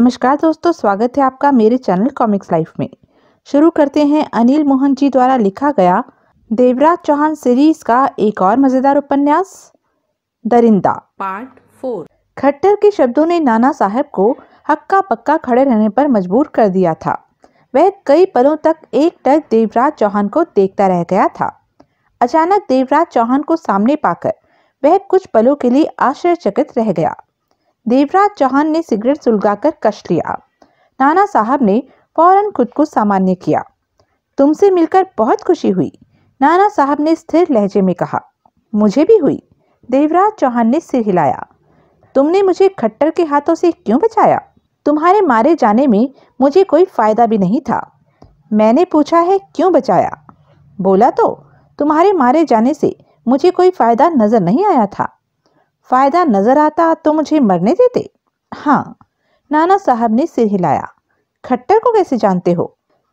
नमस्कार दोस्तों स्वागत है आपका मेरे चैनल कॉमिक्स लाइफ में शुरू करते हैं अनिल मोहन जी द्वारा लिखा गया देवराज चौहान सीरीज का एक और मजेदार उपन्यास दरिंदा पार्ट फोर खट्टर के शब्दों ने नाना साहब को हक्का पक्का खड़े रहने पर मजबूर कर दिया था वह कई पलों तक एक टक देवराज चौहान को देखता रह गया था अचानक देवराज चौहान को सामने पाकर वह कुछ पलों के लिए आश्चर्यचकित रह गया देवराज चौहान ने सिगरेट सुलगाकर कष्ट लिया नाना साहब ने फौरन खुद को सामान्य किया तुमसे मिलकर बहुत खुशी हुई नाना साहब ने स्थिर लहजे में कहा मुझे भी हुई देवराज चौहान ने सिर हिलाया तुमने मुझे खट्टर के हाथों से क्यों बचाया तुम्हारे मारे जाने में मुझे कोई फ़ायदा भी नहीं था मैंने पूछा है क्यों बचाया बोला तो तुम्हारे मारे जाने से मुझे कोई फ़ायदा नज़र नहीं आया था फायदा नजर आता तो मुझे मरने देते हाँ नाना साहब ने सिर हिलाया खट्टर को कैसे जानते हो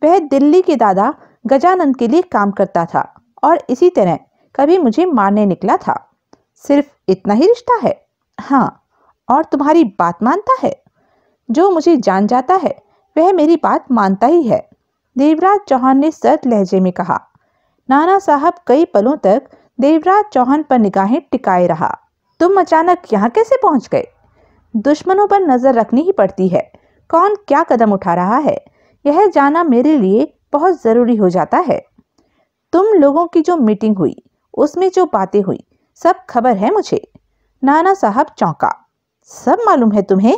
वह दिल्ली के दादा गजानंद के लिए काम करता था और इसी तरह कभी मुझे मारने निकला था सिर्फ इतना ही रिश्ता है हाँ और तुम्हारी बात मानता है जो मुझे जान जाता है वह मेरी बात मानता ही है देवराज चौहान ने सर्द लहजे में कहा नाना साहब कई पलों तक देवराज चौहान पर निगाहें टिकाए रहा तुम अचानक यहाँ कैसे पहुँच गए दुश्मनों पर नज़र रखनी ही पड़ती है कौन क्या कदम उठा रहा है यह जाना मेरे लिए बहुत ज़रूरी हो जाता है तुम लोगों की जो मीटिंग हुई उसमें जो बातें हुई सब खबर है मुझे नाना साहब चौंका सब मालूम है तुम्हें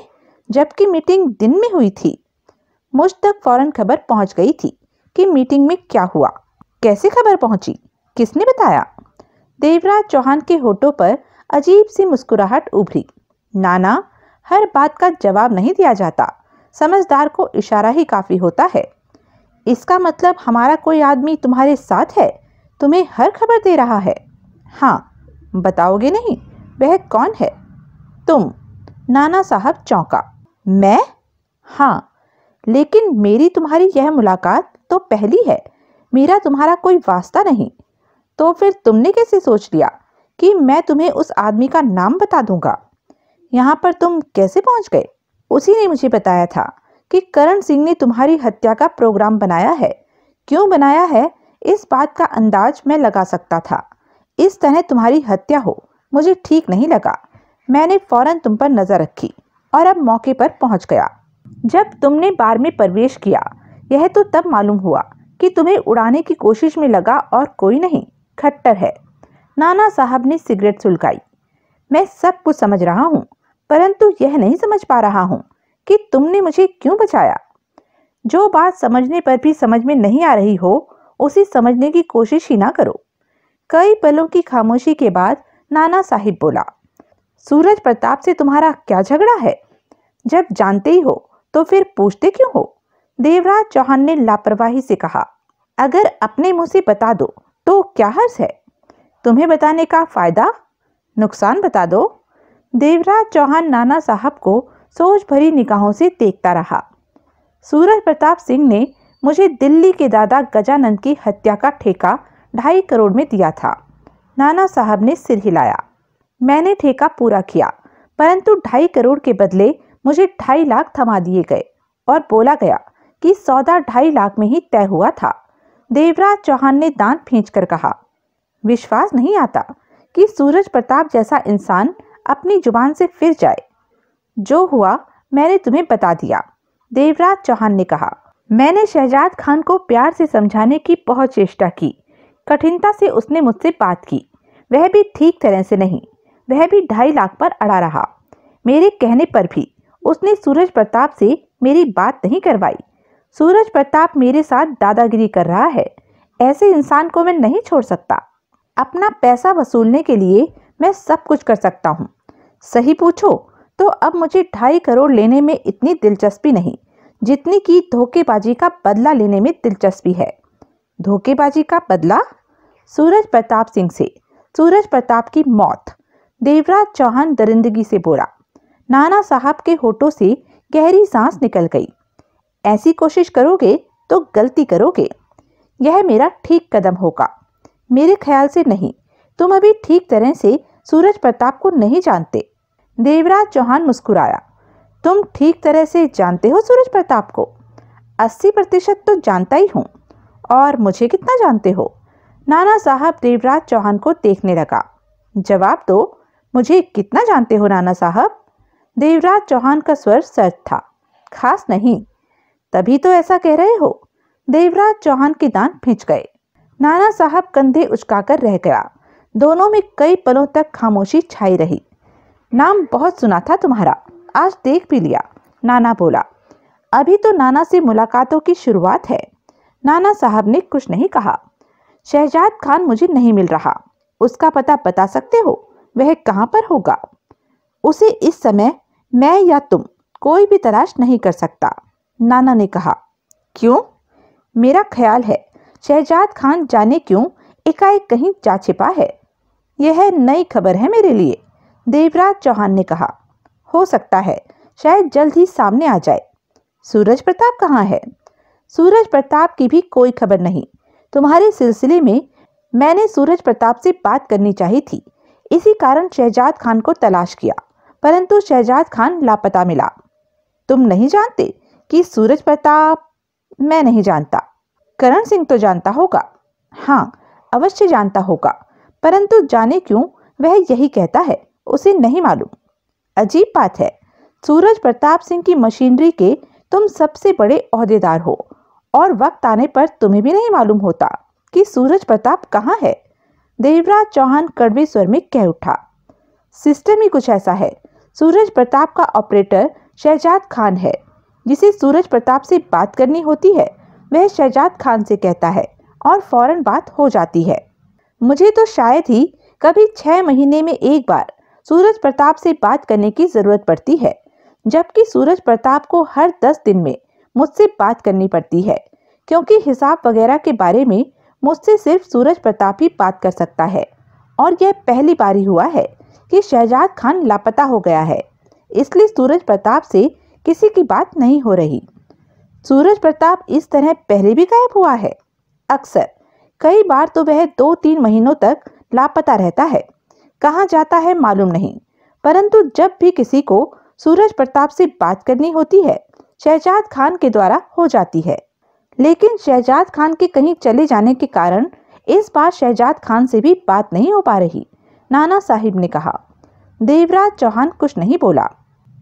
जबकि मीटिंग दिन में हुई थी मुझ तक फौरन खबर पहुंच गई थी कि मीटिंग में क्या हुआ कैसे खबर पहुंची किसने बताया देवराज चौहान के होठों पर अजीब सी मुस्कुराहट उभरी नाना हर बात का जवाब नहीं दिया जाता समझदार को इशारा ही काफ़ी होता है इसका मतलब हमारा कोई आदमी तुम्हारे साथ है तुम्हें हर खबर दे रहा है हाँ बताओगे नहीं वह कौन है तुम नाना साहब चौंका मैं हाँ लेकिन मेरी तुम्हारी यह मुलाकात तो पहली है मेरा तुम्हारा कोई वास्ता नहीं तो फिर तुमने कैसे सोच लिया कि मैं तुम्हें उस आदमी का नाम बता दूंगा यहाँ पर तुम कैसे पहुँच गए उसी ने मुझे बताया था कि करण सिंह ने तुम्हारी हत्या का प्रोग्राम बनाया है क्यों बनाया है इस बात का अंदाज मैं लगा सकता था इस तरह तुम्हारी हत्या हो मुझे ठीक नहीं लगा मैंने फौरन तुम पर नज़र रखी और अब मौके पर पहुंच गया जब तुमने बार में प्रवेश किया यह तो तब मालूम हुआ कि तुम्हें उड़ाने की कोशिश में लगा और कोई नहीं खट्टर है नाना साहब ने सिगरेट सुलगाई मैं सब कुछ समझ रहा हूँ परंतु यह नहीं समझ पा रहा हूँ कि तुमने मुझे क्यों बचाया जो बात समझने पर भी समझ में नहीं आ रही हो उसे समझने की कोशिश ही ना करो कई पलों की खामोशी के बाद नाना साहिब बोला सूरज प्रताप से तुम्हारा क्या झगड़ा है जब जानते ही हो तो फिर पूछते क्यों हो देवराज चौहान ने लापरवाही से कहा अगर अपने मुंह से बता दो तो क्या हर्ष है तुम्हें बताने का फ़ायदा नुकसान बता दो देवराज चौहान नाना साहब को सोच भरी निगाहों से देखता रहा सूरज प्रताप सिंह ने मुझे दिल्ली के दादा गजानंद की हत्या का ठेका ढाई करोड़ में दिया था नाना साहब ने सिर हिलाया मैंने ठेका पूरा किया परंतु ढाई करोड़ के बदले मुझे ढाई लाख थमा दिए गए और बोला गया कि सौदा ढाई लाख में ही तय हुआ था देवराज चौहान ने दांत फेंच कर कहा विश्वास नहीं आता कि सूरज प्रताप जैसा इंसान अपनी जुबान से फिर जाए जो हुआ मैंने तुम्हें बता दिया देवराज चौहान ने कहा मैंने शहजाद खान को प्यार से समझाने की बहुत चेष्टा की कठिनता से उसने मुझसे बात की वह भी ठीक तरह से नहीं वह भी ढाई लाख पर अड़ा रहा मेरे कहने पर भी उसने सूरज प्रताप से मेरी बात नहीं करवाई सूरज प्रताप मेरे साथ दादागिरी कर रहा है ऐसे इंसान को मैं नहीं छोड़ सकता अपना पैसा वसूलने के लिए मैं सब कुछ कर सकता हूँ सही पूछो तो अब मुझे ढाई करोड़ लेने में इतनी दिलचस्पी नहीं जितनी कि धोखेबाजी का बदला लेने में दिलचस्पी है धोखेबाजी का बदला सूरज प्रताप सिंह से सूरज प्रताप की मौत देवराज चौहान दरिंदगी से बोला नाना साहब के होठों से गहरी सांस निकल गई ऐसी कोशिश करोगे तो गलती करोगे यह मेरा ठीक कदम होगा मेरे ख्याल से नहीं तुम अभी ठीक तरह से सूरज प्रताप को नहीं जानते देवराज चौहान मुस्कुराया तुम ठीक तरह से जानते हो सूरज प्रताप को अस्सी प्रतिशत तो जानता ही हूँ और मुझे कितना जानते हो नाना साहब देवराज चौहान को देखने लगा जवाब दो मुझे कितना जानते हो नाना साहब देवराज चौहान का स्वर सर्द था खास नहीं तभी तो ऐसा कह रहे हो देवराज चौहान के दान फिंच गए नाना साहब कंधे उचकाकर रह गया दोनों में कई पलों तक खामोशी छाई रही नाम बहुत सुना था तुम्हारा आज देख भी लिया नाना बोला अभी तो नाना से मुलाकातों की शुरुआत है नाना साहब ने कुछ नहीं कहा शहजाद खान मुझे नहीं मिल रहा उसका पता बता सकते हो वह कहाँ पर होगा उसे इस समय मैं या तुम कोई भी तलाश नहीं कर सकता नाना ने कहा क्यों मेरा ख्याल है शहजाद खान जाने क्यों एकाएक कहीं जा छिपा है यह नई खबर है मेरे लिए देवराज चौहान ने कहा हो सकता है शायद जल्द ही सामने आ जाए सूरज प्रताप कहाँ है सूरज प्रताप की भी कोई खबर नहीं तुम्हारे सिलसिले में मैंने सूरज प्रताप से बात करनी चाहिए थी इसी कारण शहजाद खान को तलाश किया परंतु शहजाद खान लापता मिला तुम नहीं जानते कि सूरज प्रताप मैं नहीं जानता करण सिंह तो जानता होगा हाँ अवश्य जानता होगा परंतु जाने क्यों वह यही कहता है उसे नहीं मालूम अजीब बात है सूरज प्रताप सिंह की मशीनरी के तुम सबसे बड़े अहदेदार हो और वक्त आने पर तुम्हें भी नहीं मालूम होता कि सूरज प्रताप कहाँ है देवराज चौहान कड़वे स्वर में कह उठा सिस्टम ही कुछ ऐसा है सूरज प्रताप का ऑपरेटर शहजाद खान है जिसे सूरज प्रताप से बात करनी होती है वह शहजाद खान से कहता है और फौरन बात हो जाती है मुझे तो शायद ही कभी छः महीने में एक बार सूरज प्रताप से बात करने की ज़रूरत पड़ती है जबकि सूरज प्रताप को हर दस दिन में मुझसे बात करनी पड़ती है क्योंकि हिसाब वगैरह के बारे में मुझसे सिर्फ सूरज प्रताप ही बात कर सकता है और यह पहली बार ही हुआ है कि शहजाद खान लापता हो गया है इसलिए सूरज प्रताप से किसी की बात नहीं हो रही सूरज प्रताप इस तरह पहले भी गायब हुआ है अक्सर कई बार तो वह दो तीन महीनों तक लापता रहता है कहाँ जाता है मालूम नहीं परंतु जब भी किसी को सूरज प्रताप से बात करनी होती है शहजाद खान के द्वारा हो जाती है लेकिन शहजाद खान के कहीं चले जाने के कारण इस बार शहजाद खान से भी बात नहीं हो पा रही नाना साहिब ने कहा देवराज चौहान कुछ नहीं बोला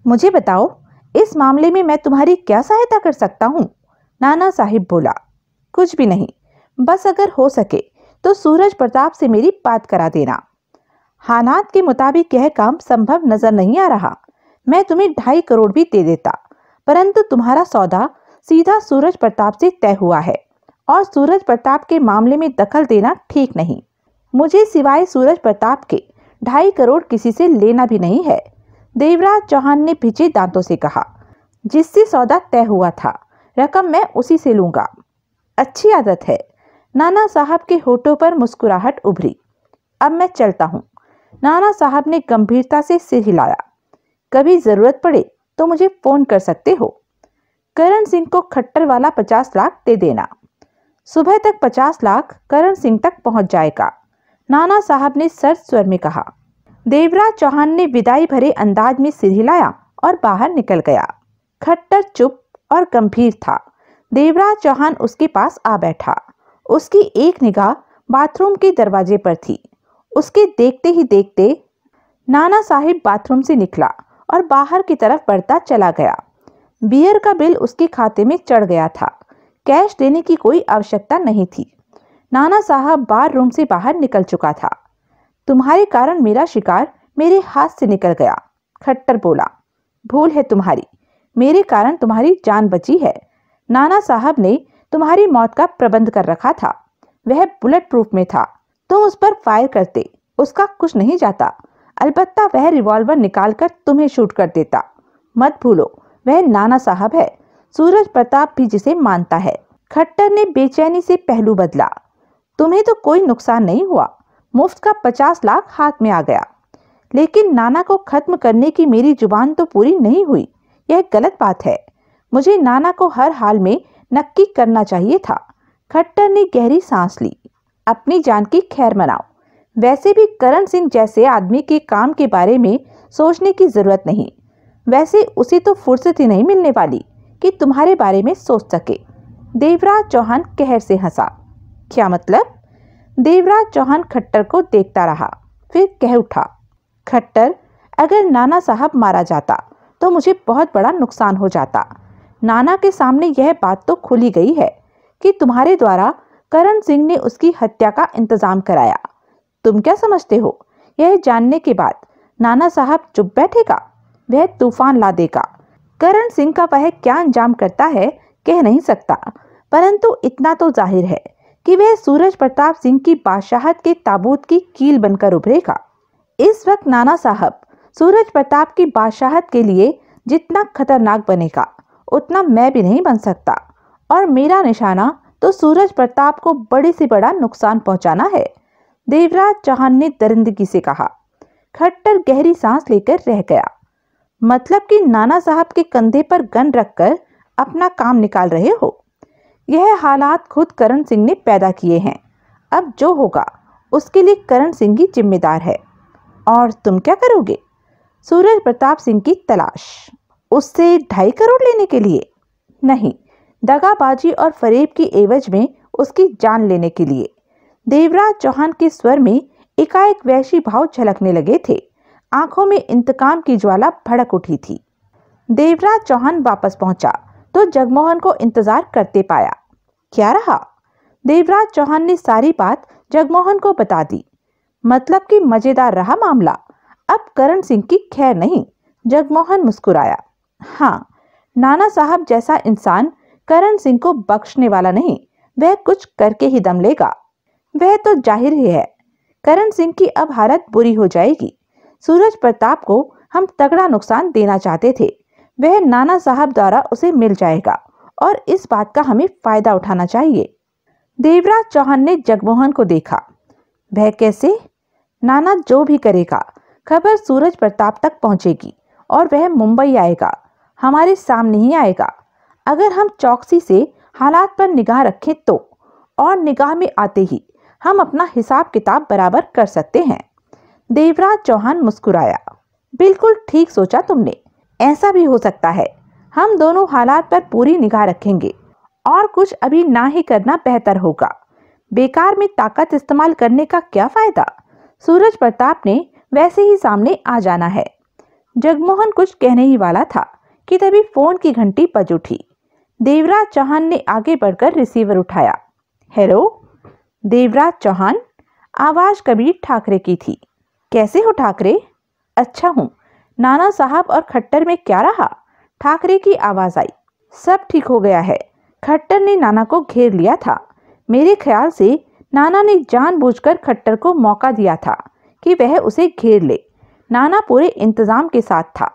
मुझे बताओ इस मामले में मैं तुम्हारी क्या सहायता कर सकता हूँ नाना साहिब बोला कुछ भी नहीं बस अगर हो सके तो सूरज प्रताप से मेरी बात करा देना हालात के मुताबिक यह काम संभव नजर नहीं आ रहा मैं तुम्हें ढाई करोड़ भी दे देता परंतु तुम्हारा सौदा सीधा सूरज प्रताप से तय हुआ है और सूरज प्रताप के मामले में दखल देना ठीक नहीं मुझे सिवाय सूरज प्रताप के ढाई करोड़ किसी से लेना भी नहीं है देवराज चौहान ने पीछे दांतों से कहा जिससे सौदा तय हुआ था रकम मैं उसी से लूंगा अच्छी आदत है नाना साहब के होठों पर मुस्कुराहट उभरी अब मैं चलता हूँ नाना साहब ने गंभीरता से सिर हिलाया कभी ज़रूरत पड़े तो मुझे फ़ोन कर सकते हो करण सिंह को खट्टर वाला पचास लाख दे देना सुबह तक पचास लाख करण सिंह तक पहुंच जाएगा नाना साहब ने सर स्वर में कहा देवराज चौहान ने विदाई भरे अंदाज में सिर हिलाया और बाहर निकल गया खट्टर चुप और गंभीर था देवराज चौहान उसके पास आ बैठा उसकी एक निगाह बाथरूम के दरवाजे पर थी उसके देखते ही देखते नाना साहिब बाथरूम से निकला और बाहर की तरफ बढ़ता चला गया बियर का बिल उसके खाते में चढ़ गया था कैश देने की कोई आवश्यकता नहीं थी नाना साहब बार रूम से बाहर निकल चुका था तुम्हारे कारण मेरा शिकार मेरे हाथ से निकल गया खट्टर बोला भूल है तुम्हारी मेरे कारण तुम्हारी जान बची है नाना साहब ने तुम्हारी मौत का प्रबंध कर रखा था वह बुलेट प्रूफ में था तुम तो उस पर फायर करते उसका कुछ नहीं जाता अलबत्ता वह रिवॉल्वर निकालकर तुम्हें शूट कर देता मत भूलो वह नाना साहब है सूरज प्रताप भी जिसे मानता है खट्टर ने बेचैनी से पहलू बदला तुम्हें तो कोई नुकसान नहीं हुआ मुफ्त का पचास लाख हाथ में आ गया लेकिन नाना को खत्म करने की मेरी जुबान तो पूरी नहीं हुई यह गलत बात है मुझे नाना को हर हाल में नक्की करना चाहिए था खट्टर ने गहरी सांस ली अपनी जान की खैर मनाओ वैसे भी करण सिंह जैसे आदमी के काम के बारे में सोचने की ज़रूरत नहीं वैसे उसे तो फुर्सत ही नहीं मिलने वाली कि तुम्हारे बारे में सोच सके देवराज चौहान कहर से हंसा क्या मतलब देवराज चौहान खट्टर को देखता रहा फिर कह उठा खट्टर अगर नाना साहब मारा जाता तो मुझे बहुत बड़ा नुकसान हो जाता नाना के सामने यह बात तो खुली गई है कि तुम्हारे द्वारा करण सिंह ने उसकी हत्या का इंतजाम कराया तुम क्या समझते हो यह जानने के बाद नाना साहब चुप बैठेगा वह तूफान ला देगा करण सिंह का वह क्या अंजाम करता है कह नहीं सकता परंतु इतना तो जाहिर है कि वह सूरज प्रताप सिंह की बादशाहत के ताबूत की कील बनकर उभरेगा इस वक्त नाना साहब सूरज प्रताप की बादशाहत के लिए जितना खतरनाक बनेगा उतना मैं भी नहीं बन सकता और मेरा निशाना तो सूरज प्रताप को बड़े से बड़ा नुकसान पहुंचाना है देवराज चौहान ने दरिंदगी से कहा खट्टर गहरी सांस लेकर रह गया मतलब कि नाना साहब के कंधे पर गन रखकर अपना काम निकाल रहे हो यह हालात खुद करण सिंह ने पैदा किए हैं अब जो होगा उसके लिए करण सिंह ही जिम्मेदार है और तुम क्या करोगे सूरज प्रताप सिंह की तलाश उससे ढाई करोड़ लेने के लिए नहीं दगाबाजी और फरेब की एवज में उसकी जान लेने के लिए देवराज चौहान के स्वर में एकाएक वैशी भाव झलकने लगे थे आंखों में इंतकाम की ज्वाला भड़क उठी थी देवराज चौहान वापस पहुंचा तो जगमोहन को इंतजार करते पाया क्या रहा देवराज चौहान ने सारी बात जगमोहन को बता दी मतलब कि मजेदार रहा मामला अब करण सिंह की खैर नहीं जगमोहन मुस्कुराया हाँ नाना साहब जैसा इंसान करण सिंह को बख्शने वाला नहीं वह कुछ करके ही दम लेगा वह तो जाहिर ही है करण सिंह की अब हालत बुरी हो जाएगी सूरज प्रताप को हम तगड़ा नुकसान देना चाहते थे वह नाना साहब द्वारा उसे मिल जाएगा और इस बात का हमें फायदा उठाना चाहिए देवराज चौहान ने जगमोहन को देखा वह कैसे नाना जो भी करेगा खबर सूरज प्रताप तक पहुंचेगी और वह मुंबई आएगा हमारे सामने ही आएगा अगर हम चौकसी से हालात पर निगाह रखें तो और निगाह में आते ही हम अपना हिसाब किताब बराबर कर सकते हैं देवराज चौहान मुस्कुराया बिल्कुल ठीक सोचा तुमने ऐसा भी हो सकता है हम दोनों हालात पर पूरी निगाह रखेंगे और कुछ अभी ना ही करना बेहतर होगा बेकार में ताकत इस्तेमाल करने का क्या फ़ायदा सूरज प्रताप ने वैसे ही सामने आ जाना है जगमोहन कुछ कहने ही वाला था कि तभी फ़ोन की घंटी बज उठी देवराज चौहान ने आगे बढ़कर रिसीवर उठाया हेलो देवराज चौहान आवाज़ कबीर ठाकरे की थी कैसे हो ठाकरे अच्छा हूँ नाना साहब और खट्टर में क्या रहा ठाकरे की आवाज़ आई सब ठीक हो गया है खट्टर ने नाना को घेर लिया था मेरे ख्याल से नाना ने जानबूझकर खट्टर को मौका दिया था कि वह उसे घेर ले नाना पूरे इंतज़ाम के साथ था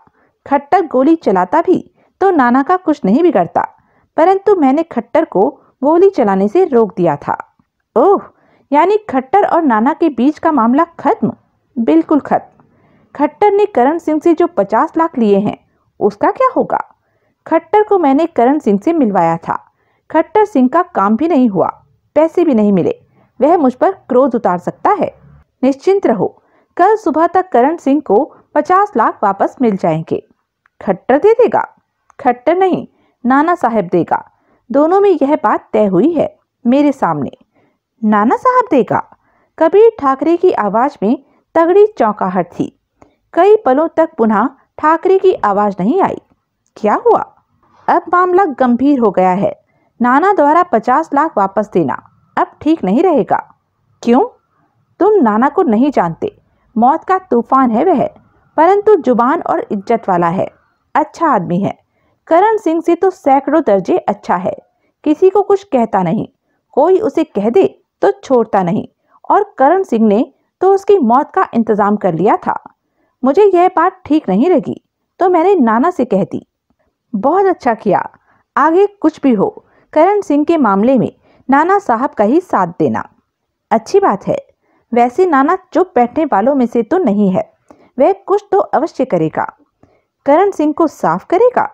खट्टर गोली चलाता भी तो नाना का कुछ नहीं बिगड़ता परंतु मैंने खट्टर को गोली चलाने से रोक दिया था ओह यानी खट्टर और नाना के बीच का मामला खत्म बिल्कुल खत्म खट्टर ने करण सिंह से जो पचास लाख लिए हैं उसका क्या होगा खट्टर को मैंने करण सिंह से मिलवाया था खट्टर सिंह का काम भी नहीं हुआ पैसे भी नहीं मिले वह मुझ पर क्रोध उतार सकता है निश्चिंत रहो कल सुबह तक करण सिंह को पचास लाख वापस मिल जाएंगे खट्टर दे देगा खट्टर नहीं नाना साहब देगा दोनों में यह बात तय हुई है मेरे सामने नाना साहब देगा कबीर ठाकरे की आवाज़ में तगड़ी चौंकाहट थी कई पलों तक पुनः ठाकरे की आवाज नहीं आई क्या हुआ अब मामला गंभीर हो गया है नाना द्वारा पचास लाख वापस देना अब ठीक नहीं रहेगा क्यों तुम नाना को नहीं जानते मौत का तूफान है वह परंतु जुबान और इज्जत वाला है अच्छा आदमी है करण सिंह से तो सैकड़ों दर्जे अच्छा है किसी को कुछ कहता नहीं कोई उसे कह दे तो छोड़ता नहीं और करण सिंह ने तो उसकी मौत का इंतजाम कर लिया था मुझे यह बात ठीक नहीं लगी तो मैंने नाना से कह दी बहुत अच्छा किया आगे कुछ भी हो करण सिंह के मामले में नाना साहब का ही साथ देना अच्छी बात है वैसे नाना चुप बैठने वालों में से तो नहीं है वह कुछ तो अवश्य करेगा करण सिंह को साफ करेगा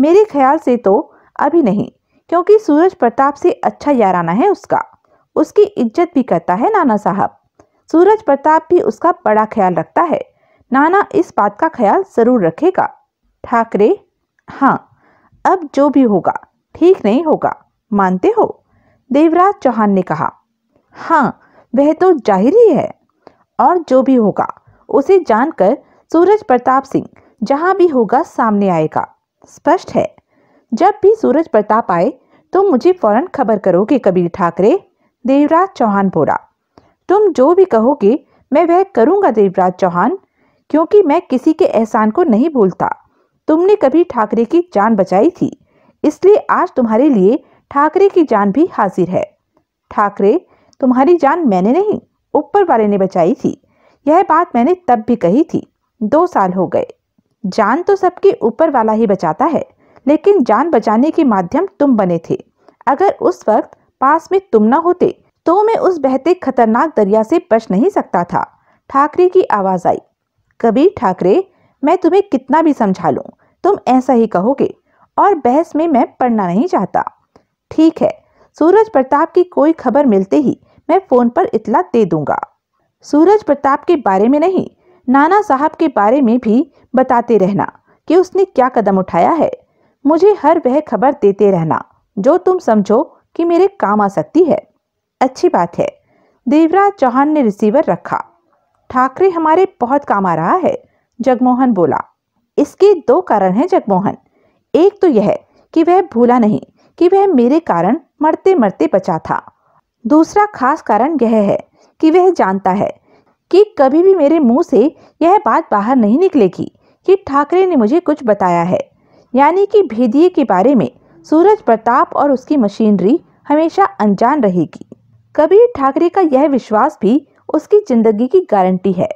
मेरे ख्याल से तो अभी नहीं क्योंकि सूरज प्रताप से अच्छा याराना है उसका उसकी इज्जत भी करता है नाना साहब सूरज प्रताप भी उसका बड़ा ख्याल रखता है नाना इस बात का ख्याल जरूर रखेगा ठाकरे हाँ अब जो भी होगा ठीक नहीं होगा मानते हो देवराज चौहान ने कहा हाँ वह तो जाहिर ही है और जो भी होगा उसे जानकर सूरज प्रताप सिंह जहाँ भी होगा सामने आएगा स्पष्ट है जब भी सूरज प्रताप आए तो मुझे फौरन खबर करोगे कबीर ठाकरे देवराज चौहान बोला तुम जो भी कहोगे मैं वह करूँगा देवराज चौहान क्योंकि मैं किसी के एहसान को नहीं भूलता तुमने कभी ठाकरे की जान बचाई थी इसलिए आज तुम्हारे लिए ठाकरे की जान भी हाजिर है ठाकरे तुम्हारी जान मैंने नहीं ऊपर वाले ने बचाई थी यह बात मैंने तब भी कही थी दो साल हो गए जान तो सबके ऊपर वाला ही बचाता है लेकिन जान बचाने के माध्यम तुम बने थे अगर उस वक्त पास में तुम ना होते तो मैं उस बहते खतरनाक दरिया से बच नहीं सकता था ठाकरे की आवाज़ आई कबीर ठाकरे मैं तुम्हें कितना भी समझा लूँ तुम ऐसा ही कहोगे और बहस में मैं पढ़ना नहीं चाहता ठीक है सूरज प्रताप की कोई खबर मिलते ही मैं फ़ोन पर इतला दे दूंगा सूरज प्रताप के बारे में नहीं नाना साहब के बारे में भी बताते रहना कि उसने क्या कदम उठाया है मुझे हर वह खबर देते रहना जो तुम समझो कि मेरे काम आ सकती है अच्छी बात है देवराज चौहान ने रिसीवर रखा ठाकरे हमारे बहुत काम आ रहा है जगमोहन बोला इसके दो कारण हैं जगमोहन एक तो यह कि वह भूला नहीं कि वह मेरे कारण मरते मरते बचा था दूसरा खास कारण यह है कि वह जानता है कि कभी भी मेरे मुंह से यह बात बाहर नहीं निकलेगी कि ठाकरे ने मुझे कुछ बताया है यानी कि भेदिए के बारे में सूरज प्रताप और उसकी मशीनरी हमेशा अनजान रहेगी कबीर ठाकरे का यह विश्वास भी उसकी जिंदगी की गारंटी है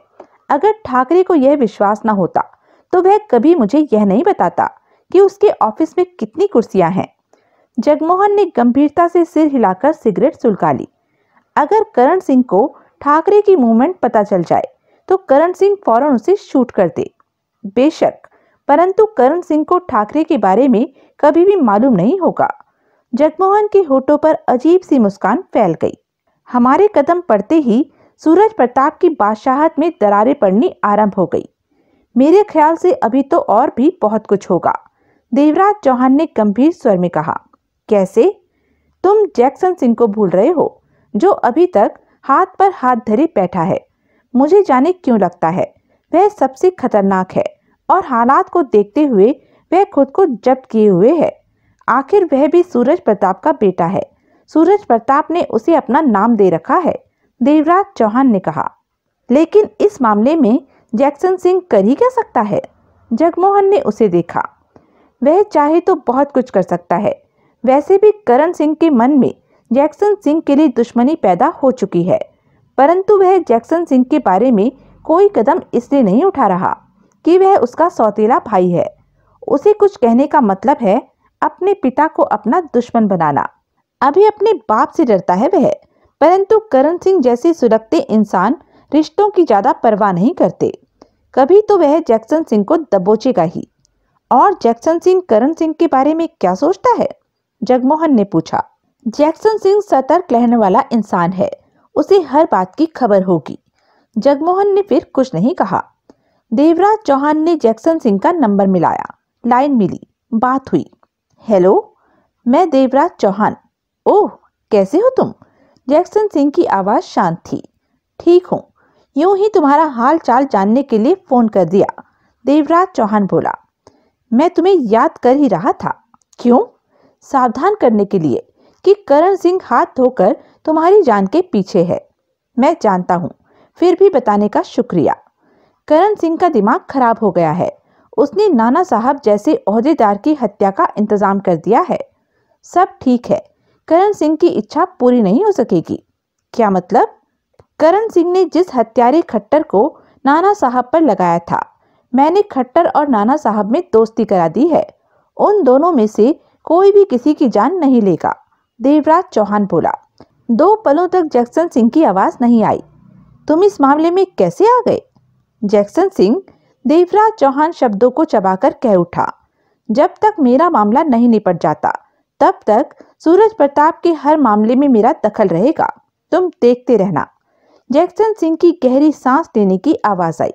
अगर ठाकरे को यह विश्वास ना होता तो वह कभी मुझे यह नहीं बताता कि उसके ऑफिस में कितनी कुर्सियां हैं जगमोहन ने गंभीरता से सिर हिलाकर सिगरेट सुलका ली अगर करण सिंह को ठाकरे की मूवमेंट पता चल जाए तो करण सिंह फौरन उसे शूट कर दे बेशक परंतु करण सिंह को ठाकरे के बारे में कभी भी मालूम नहीं होगा जगमोहन के होठों पर अजीब सी मुस्कान फैल गई हमारे कदम पड़ते ही सूरज प्रताप की बादशाहत में दरारें पड़नी आरंभ हो गई मेरे ख्याल से अभी तो और भी बहुत कुछ होगा देवराज चौहान ने गंभीर स्वर में कहा कैसे तुम जैक्सन सिंह को भूल रहे हो जो अभी तक हाथ पर हाथ धरे बैठा है मुझे जाने क्यों लगता है वह सबसे खतरनाक है और हालात को देखते हुए वह खुद को जब्त किए हुए है आखिर वह भी सूरज प्रताप का बेटा है सूरज प्रताप ने उसे अपना नाम दे रखा है देवराज चौहान ने कहा लेकिन इस मामले में जैक्सन सिंह कर ही क्या सकता है जगमोहन ने उसे देखा वह चाहे तो बहुत कुछ कर सकता है वैसे भी करण सिंह के मन में जैक्सन सिंह के लिए दुश्मनी पैदा हो चुकी है परंतु वह जैक्सन सिंह के बारे में कोई कदम इसलिए नहीं उठा रहा कि वह उसका सौतेला भाई है उसे कुछ कहने का मतलब है अपने पिता को अपना दुश्मन बनाना अभी अपने बाप से डरता है वह परंतु करण सिंह जैसे सुलगते इंसान रिश्तों की ज़्यादा परवाह नहीं करते कभी तो वह जैक्सन सिंह को दबोचेगा ही और जैक्सन सिंह करण सिंह के बारे में क्या सोचता है जगमोहन ने पूछा जैक्सन सिंह सतर्क रहने वाला इंसान है उसे हर बात की खबर होगी जगमोहन ने फिर कुछ नहीं कहा देवराज चौहान ने जैक्सन सिंह का नंबर मिलाया लाइन मिली बात हुई हेलो मैं देवराज चौहान ओह कैसे हो तुम जैक्सन सिंह की आवाज़ शांत थी ठीक हूँ यूं ही तुम्हारा हाल चाल जानने के लिए फ़ोन कर दिया देवराज चौहान बोला मैं तुम्हें याद कर ही रहा था क्यों सावधान करने के लिए कि करण सिंह हाथ धोकर तुम्हारी जान के पीछे है मैं जानता हूँ फिर भी बताने का शुक्रिया करण सिंह का दिमाग खराब हो गया है उसने नाना साहब जैसे अहदेदार की हत्या का इंतज़ाम कर दिया है सब ठीक है करण सिंह की इच्छा पूरी नहीं हो सकेगी क्या मतलब करण सिंह ने जिस हत्यारे खट्टर को नाना साहब पर लगाया था मैंने खट्टर और नाना साहब में दोस्ती करा दी है उन दोनों में से कोई भी किसी की जान नहीं लेगा देवराज चौहान बोला दो पलों तक जैक्सन सिंह की आवाज़ नहीं आई तुम इस मामले में कैसे आ गए जैक्सन सिंह देवराज चौहान शब्दों को चबाकर कह उठा जब तक मेरा मामला नहीं निपट जाता तब तक सूरज प्रताप के हर मामले में मेरा दखल रहेगा तुम देखते रहना जैक्सन सिंह की गहरी सांस लेने की आवाज आई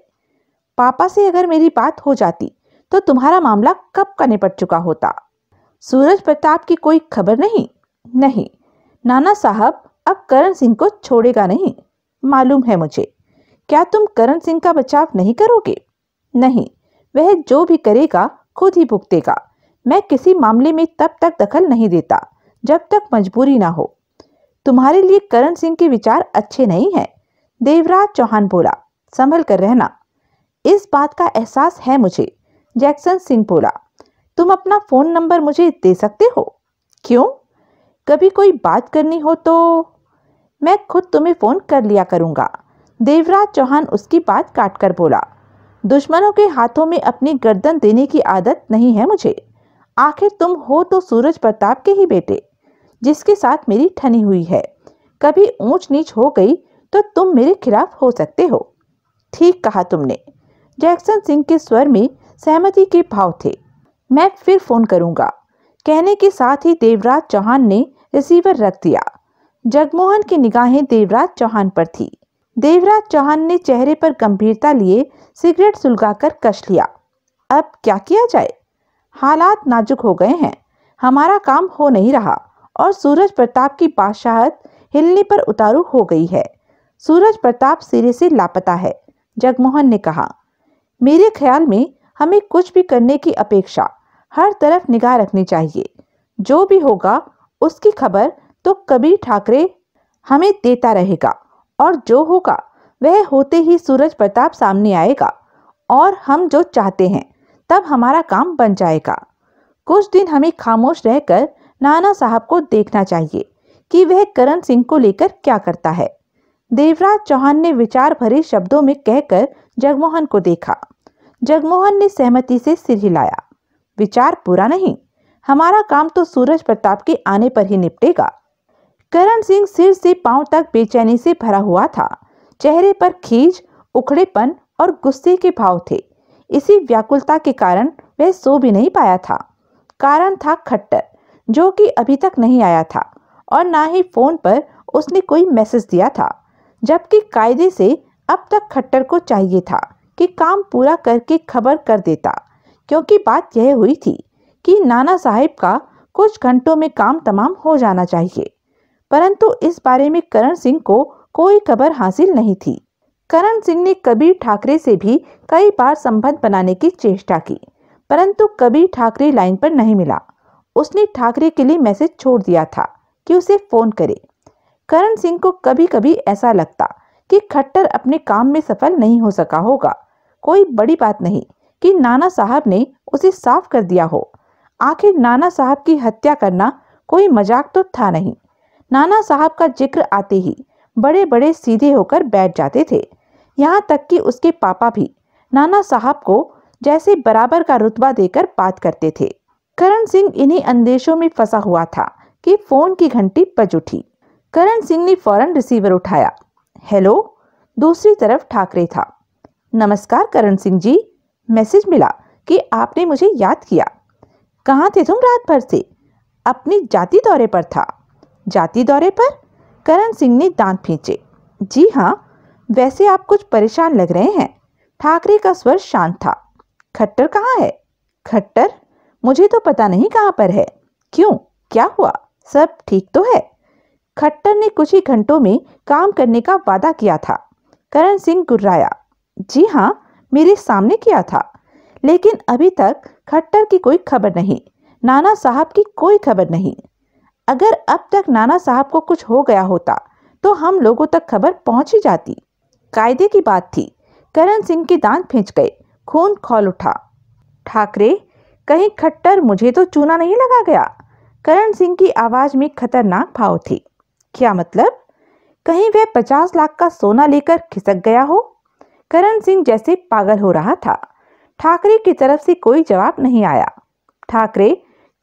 पापा से अगर मेरी बात हो जाती तो तुम्हारा मामला कब का निपट चुका होता सूरज प्रताप की कोई खबर नहीं नहीं नाना साहब अब करण सिंह को छोड़ेगा नहीं मालूम है मुझे क्या तुम करण सिंह का बचाव नहीं करोगे नहीं वह जो भी करेगा खुद ही भुगतेगा मैं किसी मामले में तब तक दखल नहीं देता जब तक मजबूरी ना हो तुम्हारे लिए करण सिंह के विचार अच्छे नहीं हैं देवराज चौहान बोला संभल कर रहना इस बात का एहसास है मुझे जैक्सन सिंह बोला तुम अपना फ़ोन नंबर मुझे दे सकते हो क्यों कभी कोई बात करनी हो तो मैं खुद तुम्हें फ़ोन कर लिया करूंगा देवराज चौहान उसकी बात काट कर बोला दुश्मनों के हाथों में अपनी गर्दन देने की आदत नहीं है मुझे आखिर तुम हो तो सूरज प्रताप के ही बेटे जिसके साथ मेरी ठनी हुई है कभी ऊंच नीच हो गई तो तुम मेरे खिलाफ हो सकते हो ठीक कहा तुमने जैक्सन सिंह के स्वर में सहमति के भाव थे मैं फिर फोन करूंगा कहने के साथ ही देवराज चौहान ने रिसीवर रख दिया जगमोहन की निगाहें देवराज चौहान पर थी देवराज चौहान ने चेहरे पर गंभीरता लिए सिगरेट सुलगाकर कश लिया अब क्या किया जाए हालात नाजुक हो गए हैं हमारा काम हो नहीं रहा और सूरज प्रताप की बादशाहत हिलने पर उतारू हो गई है सूरज प्रताप सिरे से लापता है जगमोहन ने कहा मेरे ख्याल में हमें कुछ भी करने की अपेक्षा हर तरफ निगाह रखनी चाहिए जो भी होगा उसकी खबर तो कबीर ठाकरे हमें देता रहेगा और जो होगा वह होते ही सूरज प्रताप सामने आएगा और हम जो चाहते हैं तब हमारा काम बन जाएगा कुछ दिन हमें खामोश रहकर नाना साहब को देखना चाहिए कि वह करण सिंह को लेकर क्या करता है देवराज चौहान ने विचार भरे शब्दों में कहकर जगमोहन को देखा जगमोहन ने सहमति से सिर हिलाया विचार पूरा नहीं हमारा काम तो सूरज प्रताप के आने पर ही निपटेगा करण सिंह सिर से पांव तक बेचैनी से भरा हुआ था चेहरे पर खींच उखड़ेपन और गुस्से के भाव थे इसी व्याकुलता के कारण वह सो भी नहीं पाया था कारण था खट्टर जो कि अभी तक नहीं आया था और ना ही फ़ोन पर उसने कोई मैसेज दिया था जबकि कायदे से अब तक खट्टर को चाहिए था कि काम पूरा करके खबर कर देता क्योंकि बात यह हुई थी कि नाना साहेब का कुछ घंटों में काम तमाम हो जाना चाहिए परंतु इस बारे में करण सिंह को कोई खबर हासिल नहीं थी करण सिंह ने कबीर ठाकरे से भी कई बार संबंध बनाने की चेष्टा की परंतु कबीर ठाकरे लाइन पर नहीं मिला उसने ठाकरे के लिए मैसेज छोड़ दिया था कि उसे फ़ोन करे करण सिंह को कभी कभी ऐसा लगता कि खट्टर अपने काम में सफल नहीं हो सका होगा कोई बड़ी बात नहीं कि नाना साहब ने उसे साफ कर दिया हो आखिर नाना साहब की हत्या करना कोई मजाक तो था नहीं नाना साहब का जिक्र आते ही बड़े बड़े सीधे होकर बैठ जाते थे यहाँ तक कि उसके पापा भी नाना साहब को जैसे बराबर का रुतबा देकर बात करते थे करण सिंह इन्हीं अंदेशों में फंसा हुआ था कि फोन की घंटी बज उठी करण सिंह ने फौरन रिसीवर उठाया हेलो दूसरी तरफ ठाकरे था नमस्कार करण सिंह जी मैसेज मिला कि आपने मुझे याद किया कहाँ थे तुम रात भर से अपने जाति दौरे पर था जाति दौरे पर करण सिंह ने दांत फींचे जी हाँ वैसे आप कुछ परेशान लग रहे हैं ठाकरे का स्वर शांत था खट्टर कहाँ है खट्टर मुझे तो पता नहीं कहाँ पर है क्यों क्या हुआ सब ठीक तो है खट्टर ने कुछ ही घंटों में काम करने का वादा किया था करण सिंह गुर्राया जी हाँ मेरे सामने किया था लेकिन अभी तक खट्टर की कोई खबर नहीं नाना साहब की कोई खबर नहीं अगर अब तक नाना साहब को कुछ हो गया होता तो हम लोगों तक खबर पहुंच ही जाती कायदे की बात थी करण सिंह के दांत फेंच गए खून खोल उठा ठाकरे कहीं खट्टर मुझे तो चूना नहीं लगा गया करण सिंह की आवाज में खतरनाक भाव थी क्या मतलब कहीं वह पचास लाख का सोना लेकर खिसक गया हो करण सिंह जैसे पागल हो रहा था ठाकरे की तरफ से कोई जवाब नहीं आया ठाकरे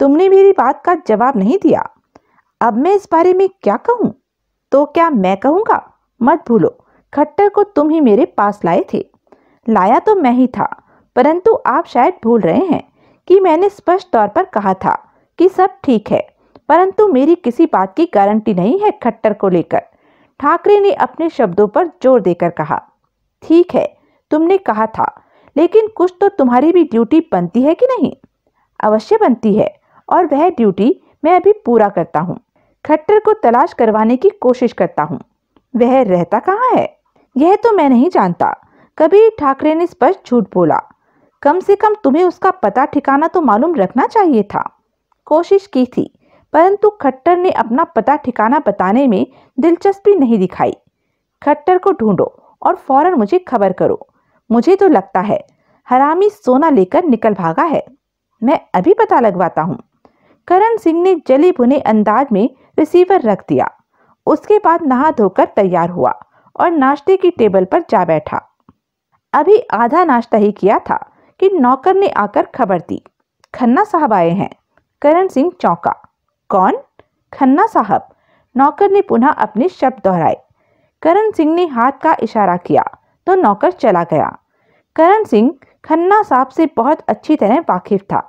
तुमने मेरी बात का जवाब नहीं दिया अब मैं इस बारे में क्या कहूँ तो क्या मैं कहूँगा मत भूलो खट्टर को तुम ही मेरे पास लाए थे लाया तो मैं ही था परंतु आप शायद भूल रहे हैं कि मैंने स्पष्ट तौर पर कहा था कि सब ठीक है परंतु मेरी किसी बात की गारंटी नहीं है खट्टर को लेकर ठाकरे ने अपने शब्दों पर जोर देकर कहा ठीक है तुमने कहा था लेकिन कुछ तो तुम्हारी भी ड्यूटी बनती है कि नहीं अवश्य बनती है और वह ड्यूटी मैं अभी पूरा करता हूँ खट्टर को तलाश करवाने की कोशिश करता हूँ वह रहता कहाँ है यह तो मैं नहीं जानता कभी ठाकरे ने स्पष्ट झूठ बोला कम से कम तुम्हें उसका पता ठिकाना तो मालूम रखना चाहिए था कोशिश की थी परंतु खट्टर ने अपना पता ठिकाना बताने में दिलचस्पी नहीं दिखाई खट्टर को ढूंढो और फौरन मुझे खबर करो मुझे तो लगता है हरामी सोना लेकर निकल भागा है मैं अभी पता लगवाता हूँ करण सिंह ने जली भुने अंदाज में रिसीवर रख दिया उसके बाद नहा धोकर तैयार हुआ और नाश्ते की टेबल पर जा बैठा अभी आधा नाश्ता ही किया था कि नौकर ने आकर खबर दी खन्ना साहब आए हैं करण सिंह चौंका कौन खन्ना साहब नौकर ने पुनः अपने शब्द दोहराए करण सिंह ने हाथ का इशारा किया तो नौकर चला गया करण सिंह खन्ना साहब से बहुत अच्छी तरह वाकिफ था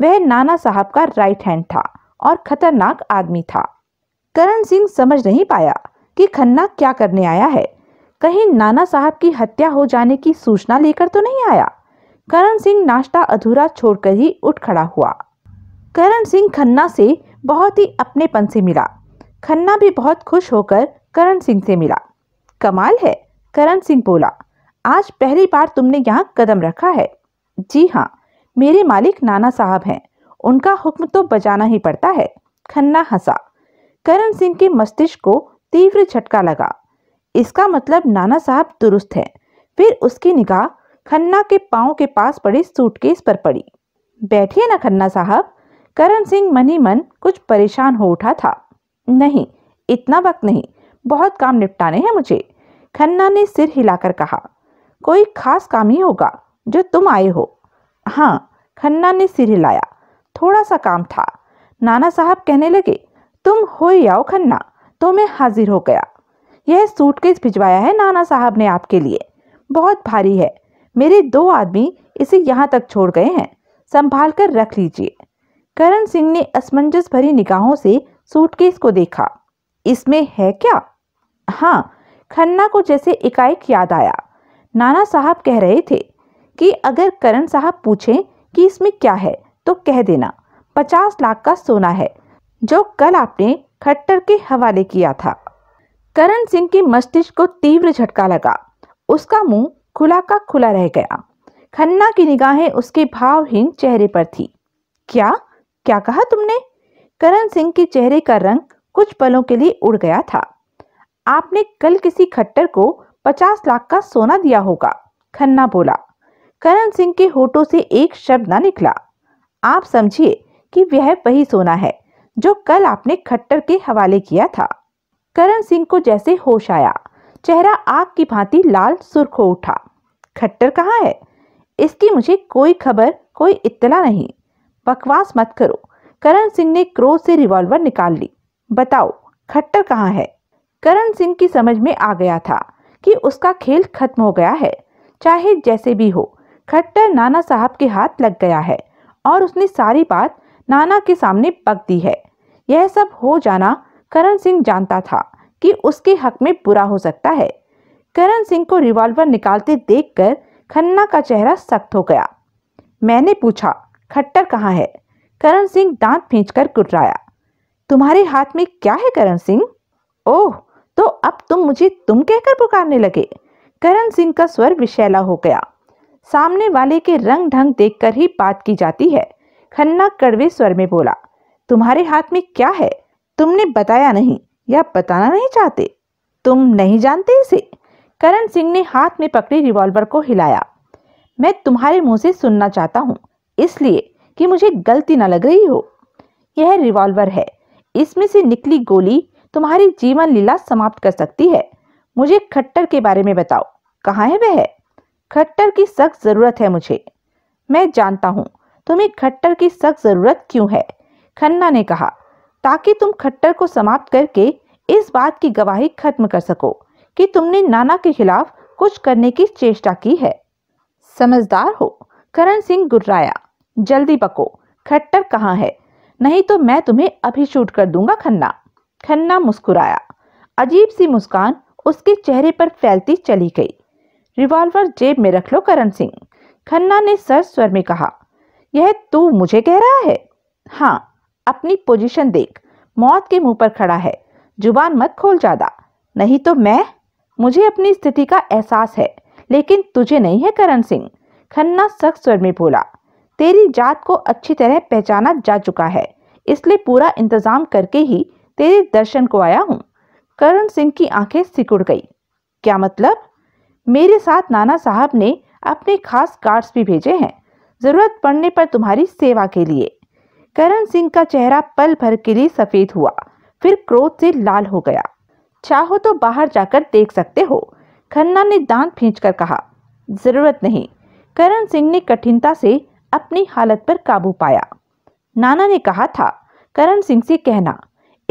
वह नाना साहब का राइट हैंड था और खतरनाक आदमी था करण सिंह समझ नहीं पाया कि खन्ना क्या करने आया है कहीं नाना साहब की हत्या हो जाने की सूचना लेकर तो नहीं आया करण सिंह नाश्ता अधूरा छोड़कर ही उठ खड़ा हुआ करण सिंह खन्ना से बहुत ही अपनेपन से मिला खन्ना भी बहुत खुश होकर करण सिंह से मिला कमाल है करण सिंह बोला आज पहली बार तुमने यहाँ कदम रखा है जी हाँ मेरे मालिक नाना साहब हैं उनका हुक्म तो बजाना ही पड़ता है खन्ना हंसा करण सिंह के मस्तिष्क को तीव्र झटका लगा इसका मतलब नाना साहब दुरुस्त हैं फिर उसकी निगाह खन्ना के पाँव के पास पड़े सूटकेस पर पड़ी बैठिए ना खन्ना साहब करण सिंह मन ही मन कुछ परेशान हो उठा था नहीं इतना वक्त नहीं बहुत काम निपटाने हैं मुझे खन्ना ने सिर हिलाकर कहा कोई खास काम ही होगा जो तुम आए हो हाँ खन्ना ने सिर हिलाया थोड़ा सा काम था नाना साहब कहने लगे तुम हो ही आओ खन्ना तो मैं हाजिर हो गया यह सूटकेस भिजवाया है नाना साहब ने आपके लिए बहुत भारी है मेरे दो आदमी इसे यहाँ तक छोड़ गए हैं संभाल कर रख लीजिए करण सिंह ने असमंजस भरी निगाहों से सूटकेस को देखा इसमें है क्या हाँ खन्ना को जैसे एकाएक याद आया नाना साहब कह रहे थे कि अगर करण साहब पूछें कि इसमें क्या है तो कह देना पचास लाख का सोना है जो कल आपने खट्टर के हवाले किया था करण सिंह के मस्तिष्क को तीव्र झटका लगा उसका मुंह खुला का खुला रह गया खन्ना की निगाहें उसके भावहीन चेहरे पर थी क्या क्या कहा तुमने करण सिंह के चेहरे का रंग कुछ पलों के लिए उड़ गया था आपने कल किसी खट्टर को पचास लाख का सोना दिया होगा खन्ना बोला करण सिंह के होठों से एक शब्द ना निकला आप समझिए कि वह वही सोना है जो कल आपने खट्टर के हवाले किया था करण सिंह को जैसे होश आया चेहरा आग की भांति लाल सुर्ख हो उठा खट्टर कहाँ है इसकी मुझे कोई खबर कोई इत्तला नहीं बकवास मत करो करण सिंह ने क्रोध से रिवॉल्वर निकाल ली बताओ खट्टर कहाँ है करण सिंह की समझ में आ गया था कि उसका खेल खत्म हो गया है चाहे जैसे भी हो खट्टर नाना साहब के हाथ लग गया है और उसने सारी बात नाना के सामने पक दी है यह सब हो जाना करण सिंह जानता था कि उसके हक में बुरा हो सकता है करण सिंह को रिवॉल्वर निकालते देखकर खन्ना का चेहरा सख्त हो गया मैंने पूछा खट्टर कहाँ है करण सिंह दांत खींच कर कुटराया तुम्हारे हाथ में क्या है करण सिंह ओह तो अब तुम मुझे तुम कहकर पुकारने लगे करण सिंह का स्वर विशैला हो गया सामने वाले के रंग ढंग देखकर ही बात की जाती है खन्ना कड़वे स्वर में बोला तुम्हारे हाथ में क्या है तुमने बताया नहीं या बताना नहीं चाहते तुम नहीं जानते इसे करण सिंह ने हाथ में पकड़े रिवॉल्वर को हिलाया मैं तुम्हारे मुंह से सुनना चाहता हूँ इसलिए कि मुझे गलती ना लग रही हो यह रिवॉल्वर है इसमें से निकली गोली तुम्हारी जीवन लीला समाप्त कर सकती है मुझे खट्टर के बारे में बताओ कहाँ है वह खट्टर की सख्त ज़रूरत है मुझे मैं जानता हूँ तुम्हें खट्टर की सख्त ज़रूरत क्यों है खन्ना ने कहा ताकि तुम खट्टर को समाप्त करके इस बात की गवाही खत्म कर सको कि तुमने नाना के खिलाफ कुछ करने की चेष्टा की है समझदार हो करण सिंह गुर्राया जल्दी पको खट्टर कहाँ है नहीं तो मैं तुम्हें अभी शूट कर दूंगा खन्ना खन्ना मुस्कुराया अजीब सी मुस्कान उसके चेहरे पर फैलती चली गई रिवॉल्वर जेब में रख लो करण सिंह खन्ना ने सर स्वर में कहा यह तू मुझे कह रहा है हाँ अपनी पोजीशन देख मौत के मुंह पर खड़ा है जुबान मत खोल ज़्यादा नहीं तो मैं मुझे अपनी स्थिति का एहसास है लेकिन तुझे नहीं है करण सिंह खन्ना सख्त स्वर में बोला तेरी जात को अच्छी तरह पहचाना जा चुका है इसलिए पूरा इंतजाम करके ही तेरे दर्शन को आया हूँ करण सिंह की आंखें सिकुड़ गई क्या मतलब मेरे साथ नाना साहब ने अपने खास कार्ड्स भी भेजे हैं ज़रूरत पड़ने पर तुम्हारी सेवा के लिए करण सिंह का चेहरा पल भर के लिए सफेद हुआ फिर क्रोध से लाल हो गया चाहो तो बाहर जाकर देख सकते हो खन्ना ने दांत फींच कर कहा जरूरत नहीं करण सिंह ने कठिनता से अपनी हालत पर काबू पाया नाना ने कहा था करण सिंह से कहना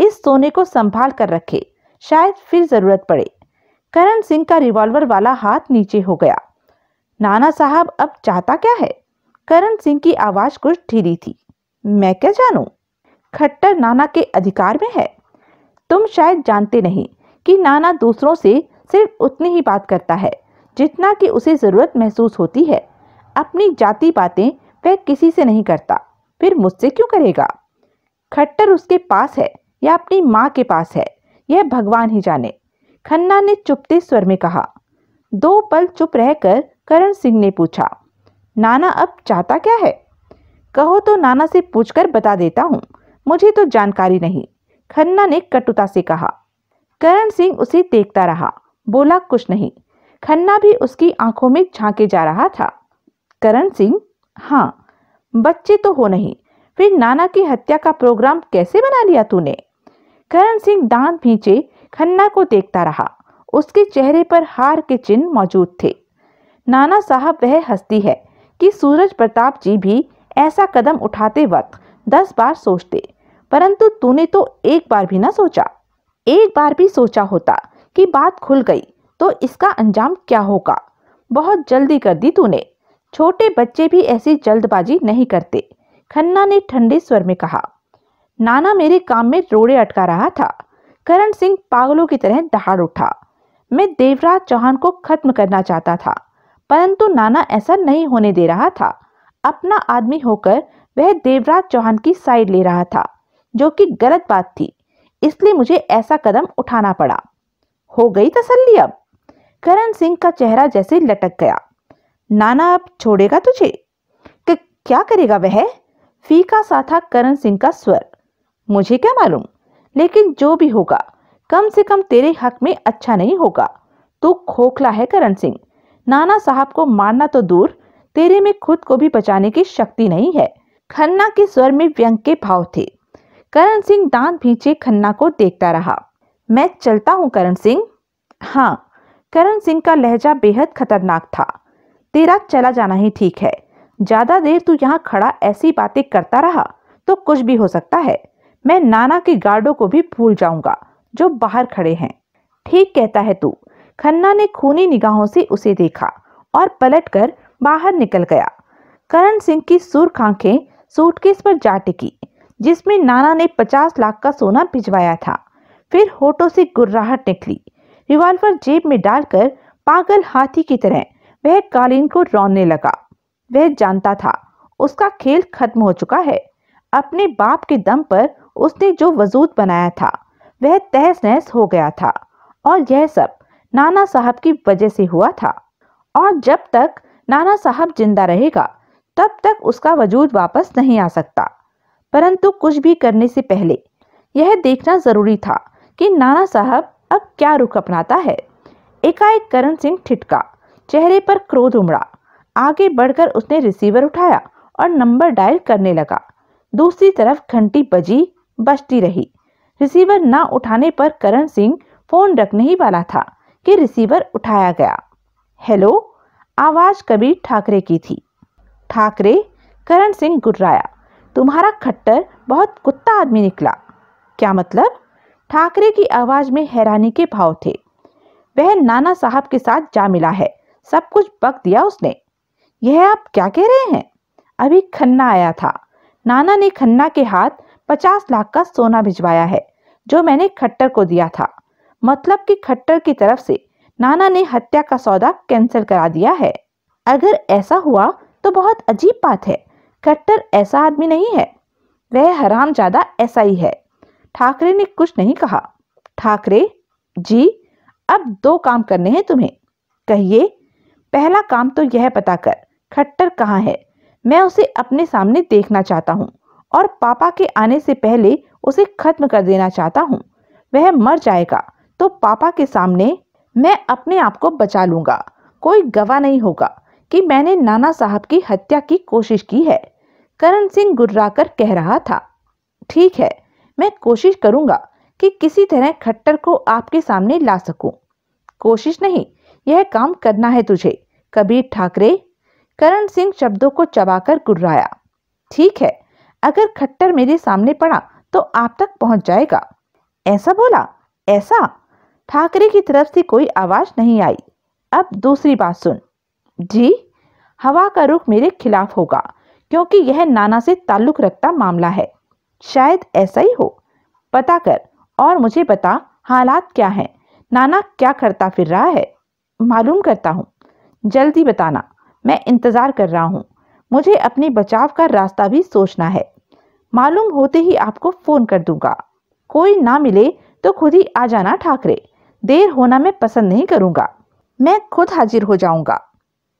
इस सोने को संभाल कर रखे शायद फिर जरूरत पड़े करण सिंह का रिवॉल्वर वाला हाथ नीचे हो गया नाना साहब अब चाहता क्या है करण सिंह की आवाज़ कुछ ढीली थी मैं क्या जानू खट्टर नाना के अधिकार में है तुम शायद जानते नहीं कि नाना दूसरों से सिर्फ उतनी ही बात करता है जितना कि उसे ज़रूरत महसूस होती है अपनी जाति बातें वह किसी से नहीं करता फिर मुझसे क्यों करेगा खट्टर उसके पास है या अपनी माँ के पास है यह भगवान ही जाने खन्ना ने चुपते स्वर में कहा दो पल चुप रहकर करण सिंह ने पूछा नाना अब चाहता क्या है कहो तो नाना से पूछकर बता देता हूँ मुझे तो जानकारी नहीं खन्ना ने कटुता से कहा करण सिंह उसे देखता रहा बोला कुछ नहीं खन्ना भी उसकी आंखों में झांके जा रहा था करण सिंह हाँ बच्चे तो हो नहीं फिर नाना की हत्या का प्रोग्राम कैसे बना लिया तूने करण सिंह दांत भींचे खन्ना को देखता रहा उसके चेहरे पर हार के चिन्ह मौजूद थे नाना साहब वह हस्ती है कि सूरज प्रताप जी भी ऐसा कदम उठाते वक्त दस बार सोचते परंतु तूने तो एक बार भी ना सोचा एक बार भी सोचा होता कि बात खुल गई तो इसका अंजाम क्या होगा बहुत जल्दी कर दी तूने छोटे बच्चे भी ऐसी जल्दबाजी नहीं करते खन्ना ने ठंडे स्वर में कहा नाना मेरे काम में रोड़े अटका रहा था करण सिंह पागलों की तरह दहाड़ उठा मैं देवराज चौहान को खत्म करना चाहता था परंतु नाना ऐसा नहीं होने दे रहा था अपना आदमी होकर वह देवराज चौहान की साइड ले रहा था जो कि गलत बात थी इसलिए मुझे ऐसा कदम उठाना पड़ा हो गई तसल्ली अब करण सिंह का चेहरा जैसे लटक गया नाना अब छोड़ेगा तुझे कि क्या करेगा वह फीका सा था करण सिंह का स्वर मुझे क्या मालूम लेकिन जो भी होगा कम से कम तेरे हक में अच्छा नहीं होगा तू खोखला है करण सिंह नाना साहब को मारना तो दूर तेरे में खुद को भी बचाने की शक्ति नहीं है खन्ना के स्वर में व्यंग के भाव थे करण सिंह दांत भींचे खन्ना को देखता रहा मैं चलता हूँ करण सिंह हाँ करण सिंह का लहजा बेहद खतरनाक था तेरा चला जाना ही ठीक है ज़्यादा देर तू यहाँ खड़ा ऐसी बातें करता रहा तो कुछ भी हो सकता है मैं नाना के गार्डों को भी भूल जाऊंगा जो बाहर खड़े हैं ठीक कहता है तू खन्ना ने खूनी निगाहों से उसे देखा और पलटकर बाहर निकल गया करण सिंह की सुर्ख आंखें सूटकेस पर जा टिकी जिसमें नाना ने पचास लाख का सोना भिजवाया था फिर होठों से गुर्राहट निकली रिवॉल्वर जेब में डालकर पागल हाथी की तरह वह कालीन को रौनने लगा वह जानता था उसका खेल खत्म हो चुका है अपने बाप के दम पर उसने जो वजूद बनाया था वह तहस नहस हो गया था और यह सब नाना साहब की वजह से हुआ था और जब तक नाना साहब जिंदा रहेगा तब तक उसका वजूद वापस नहीं आ सकता परंतु कुछ भी करने से पहले यह देखना जरूरी था कि नाना साहब अब क्या रुख अपनाता है एकाएक करण सिंह ठिटका चेहरे पर क्रोध उमड़ा आगे बढ़कर उसने रिसीवर उठाया और नंबर डायल करने लगा दूसरी तरफ घंटी बजी बजती रही रिसीवर ना उठाने पर करण सिंह फोन रखने ही वाला था कि रिसीवर उठाया गया हेलो आवाज कबीर ठाकरे की थी ठाकरे करण सिंह गुर्राया तुम्हारा खट्टर बहुत कुत्ता आदमी निकला क्या मतलब ठाकरे की आवाज में हैरानी के भाव थे वह नाना साहब के साथ जा मिला है सब कुछ बक दिया उसने यह आप क्या कह रहे हैं अभी खन्ना आया था नाना ने खन्ना के हाथ पचास लाख का सोना भिजवाया है जो मैंने खट्टर को दिया था मतलब कि खट्टर की तरफ से नाना ने हत्या का सौदा कैंसिल करा दिया है अगर ऐसा हुआ तो बहुत अजीब बात है कट्टर ऐसा आदमी नहीं है वह हराम ज़्यादा ऐसा ही है ठाकरे ने कुछ नहीं कहा ठाकरे जी अब दो काम करने हैं तुम्हें कहिए पहला काम तो यह पता कर खट्टर कहाँ है मैं उसे अपने सामने देखना चाहता हूँ और पापा के आने से पहले उसे खत्म कर देना चाहता हूँ वह मर जाएगा तो पापा के सामने मैं अपने आप को बचा लूंगा कोई गवाह नहीं होगा कि मैंने नाना साहब की हत्या की कोशिश की है करण सिंह गुर्राकर कह रहा था ठीक है मैं कोशिश करूँगा कि किसी तरह खट्टर को आपके सामने ला सकूं। कोशिश नहीं यह काम करना है तुझे कबीर ठाकरे करण सिंह शब्दों को चबाकर गुर्राया ठीक है अगर खट्टर मेरे सामने पड़ा तो आप तक पहुंच जाएगा ऐसा बोला ऐसा ठाकरे की तरफ से कोई आवाज नहीं आई अब दूसरी बात सुन जी हवा का रुख मेरे खिलाफ होगा क्योंकि यह नाना से ताल्लुक रखता मामला है शायद ऐसा ही हो पता कर और मुझे बता हालात क्या हैं नाना क्या करता फिर रहा है मालूम करता हूँ जल्दी बताना मैं इंतज़ार कर रहा हूँ मुझे अपने बचाव का रास्ता भी सोचना है मालूम होते ही आपको फ़ोन कर दूंगा कोई ना मिले तो खुद ही आ जाना ठाकरे देर होना मैं पसंद नहीं करूंगा मैं खुद हाजिर हो जाऊंगा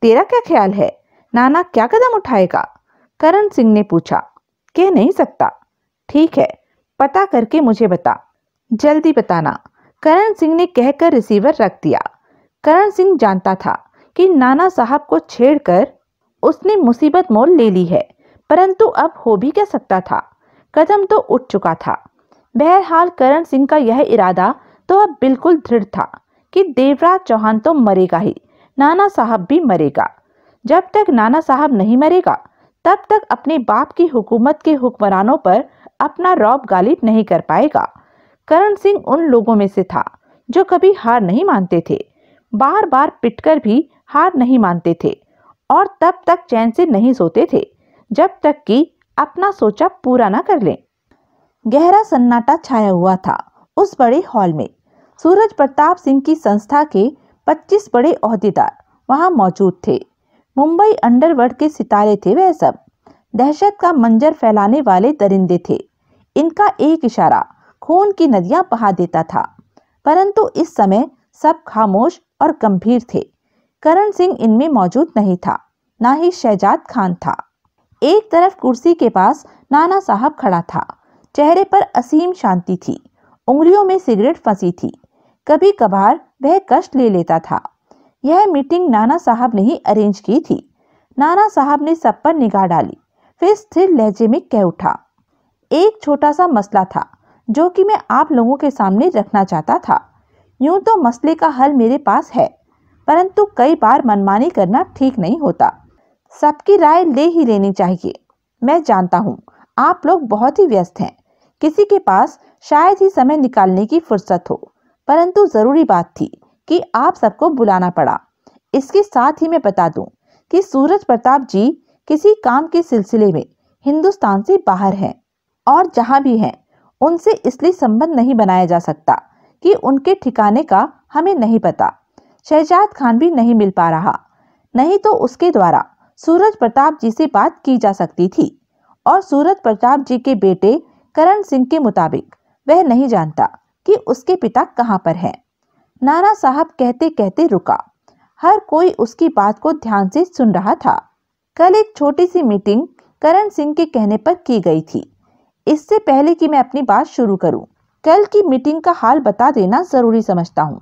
तेरा क्या ख्याल है नाना क्या कदम उठाएगा करण सिंह ने पूछा कह नहीं सकता ठीक है पता करके मुझे बता जल्दी बताना करण सिंह ने कहकर रिसीवर रख दिया करण सिंह जानता था कि नाना साहब को छेड़कर उसने मुसीबत मोल ले ली है परंतु अब हो भी क्या सकता था कदम तो उठ चुका था बहरहाल करण सिंह का यह इरादा तो अब बिल्कुल दृढ़ था कि देवराज चौहान तो मरेगा ही नाना साहब भी मरेगा जब तक नाना साहब नहीं मरेगा तब तक अपने बाप की हुकूमत के हुक्मरानों पर अपना रौब गालिब नहीं कर पाएगा करण सिंह उन लोगों में से था जो कभी हार नहीं मानते थे बार बार पिटकर भी हार नहीं मानते थे और तब तक चैन से नहीं सोते थे जब तक कि अपना सोचा पूरा ना कर लें गहरा सन्नाटा छाया हुआ था उस बड़े हॉल में सूरज प्रताप सिंह की संस्था के 25 बड़े अहदेदार वहां मौजूद थे मुंबई अंडरवर्ल्ड के सितारे थे वह सब दहशत का मंजर फैलाने वाले दरिंदे थे इनका एक इशारा खून की नदियां बहा देता था परंतु इस समय सब खामोश और गंभीर थे करण सिंह इनमें मौजूद नहीं था ना ही शहजाद खान था एक तरफ कुर्सी के पास नाना साहब खड़ा था चेहरे पर असीम शांति थी उंगलियों में सिगरेट फंसी थी कभी कभार वह कष्ट ले लेता था यह मीटिंग नाना साहब ने ही अरेंज की थी नाना साहब ने सब पर निगाह डाली फिर स्थिर लहजे में कह उठा एक छोटा सा मसला था जो कि मैं आप लोगों के सामने रखना चाहता था यूं तो मसले का हल मेरे पास है परंतु कई बार मनमानी करना ठीक नहीं होता सबकी राय ले ही लेनी चाहिए मैं जानता हूँ आप लोग बहुत ही व्यस्त हैं किसी के पास शायद ही समय निकालने की फुर्सत हो परंतु ज़रूरी बात थी कि आप सबको बुलाना पड़ा इसके साथ ही मैं बता दूं कि सूरज प्रताप जी किसी काम के सिलसिले में हिंदुस्तान से बाहर हैं और जहां भी हैं उनसे इसलिए संबंध नहीं बनाया जा सकता कि उनके ठिकाने का हमें नहीं पता शहजाद खान भी नहीं मिल पा रहा नहीं तो उसके द्वारा सूरज प्रताप जी से बात की जा सकती थी और सूरज प्रताप जी के बेटे करण सिंह के मुताबिक वह नहीं जानता कि उसके पिता कहाँ पर हैं नाना साहब कहते कहते रुका हर कोई उसकी बात को ध्यान से सुन रहा था कल एक छोटी सी मीटिंग करण सिंह के कहने पर की गई थी इससे पहले कि मैं अपनी बात शुरू करूं, कल की मीटिंग का हाल बता देना ज़रूरी समझता हूं।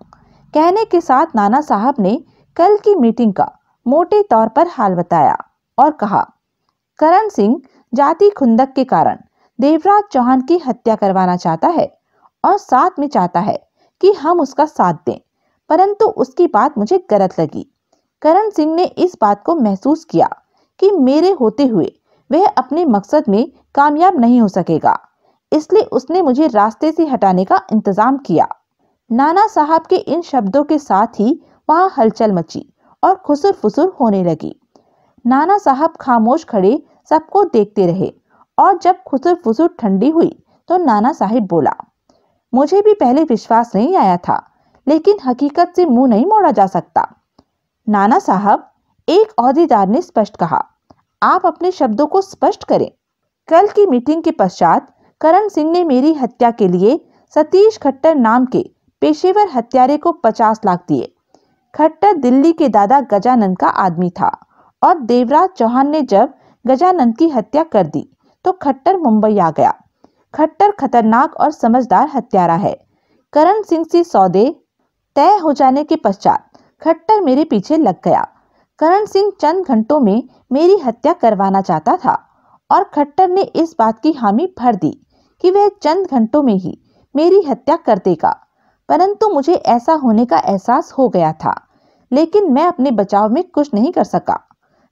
कहने के साथ नाना साहब ने कल की मीटिंग का मोटे तौर पर हाल बताया और कहा करण सिंह जाति खुंदक के कारण देवराज चौहान की हत्या करवाना चाहता है और साथ में चाहता है कि हम उसका साथ दें परंतु उसकी बात मुझे गलत लगी करण सिंह ने इस बात को महसूस किया कि मेरे होते हुए वह अपने मकसद में कामयाब नहीं हो सकेगा इसलिए उसने मुझे रास्ते से हटाने का इंतजाम किया नाना साहब के इन शब्दों के साथ ही वहां हलचल मची और खुसुर फुसुर होने लगी नाना साहब खामोश खड़े सबको देखते रहे और जब खुसुर फुसुर ठंडी हुई तो नाना साहिब बोला मुझे भी पहले विश्वास नहीं आया था लेकिन हकीकत से मुंह नहीं मोड़ा जा सकता नाना साहब एक अहदेदार ने स्पष्ट कहा आप अपने शब्दों को स्पष्ट करें कल की मीटिंग के पश्चात करण सिंह ने मेरी हत्या के लिए सतीश खट्टर नाम के पेशेवर हत्यारे को पचास लाख दिए खट्टर दिल्ली के दादा गजानंद का आदमी था और देवराज चौहान ने जब गजानंद की हत्या कर दी तो खट्टर मुंबई आ गया खट्टर खतरनाक और समझदार हत्यारा है करण सिंह से सौदे तय हो जाने के पश्चात खट्टर मेरे पीछे लग गया करण सिंह चंद घंटों में मेरी हत्या करवाना चाहता था और खट्टर ने इस बात की हामी भर दी कि वह चंद घंटों में ही मेरी हत्या कर देगा परंतु मुझे ऐसा होने का एहसास हो गया था लेकिन मैं अपने बचाव में कुछ नहीं कर सका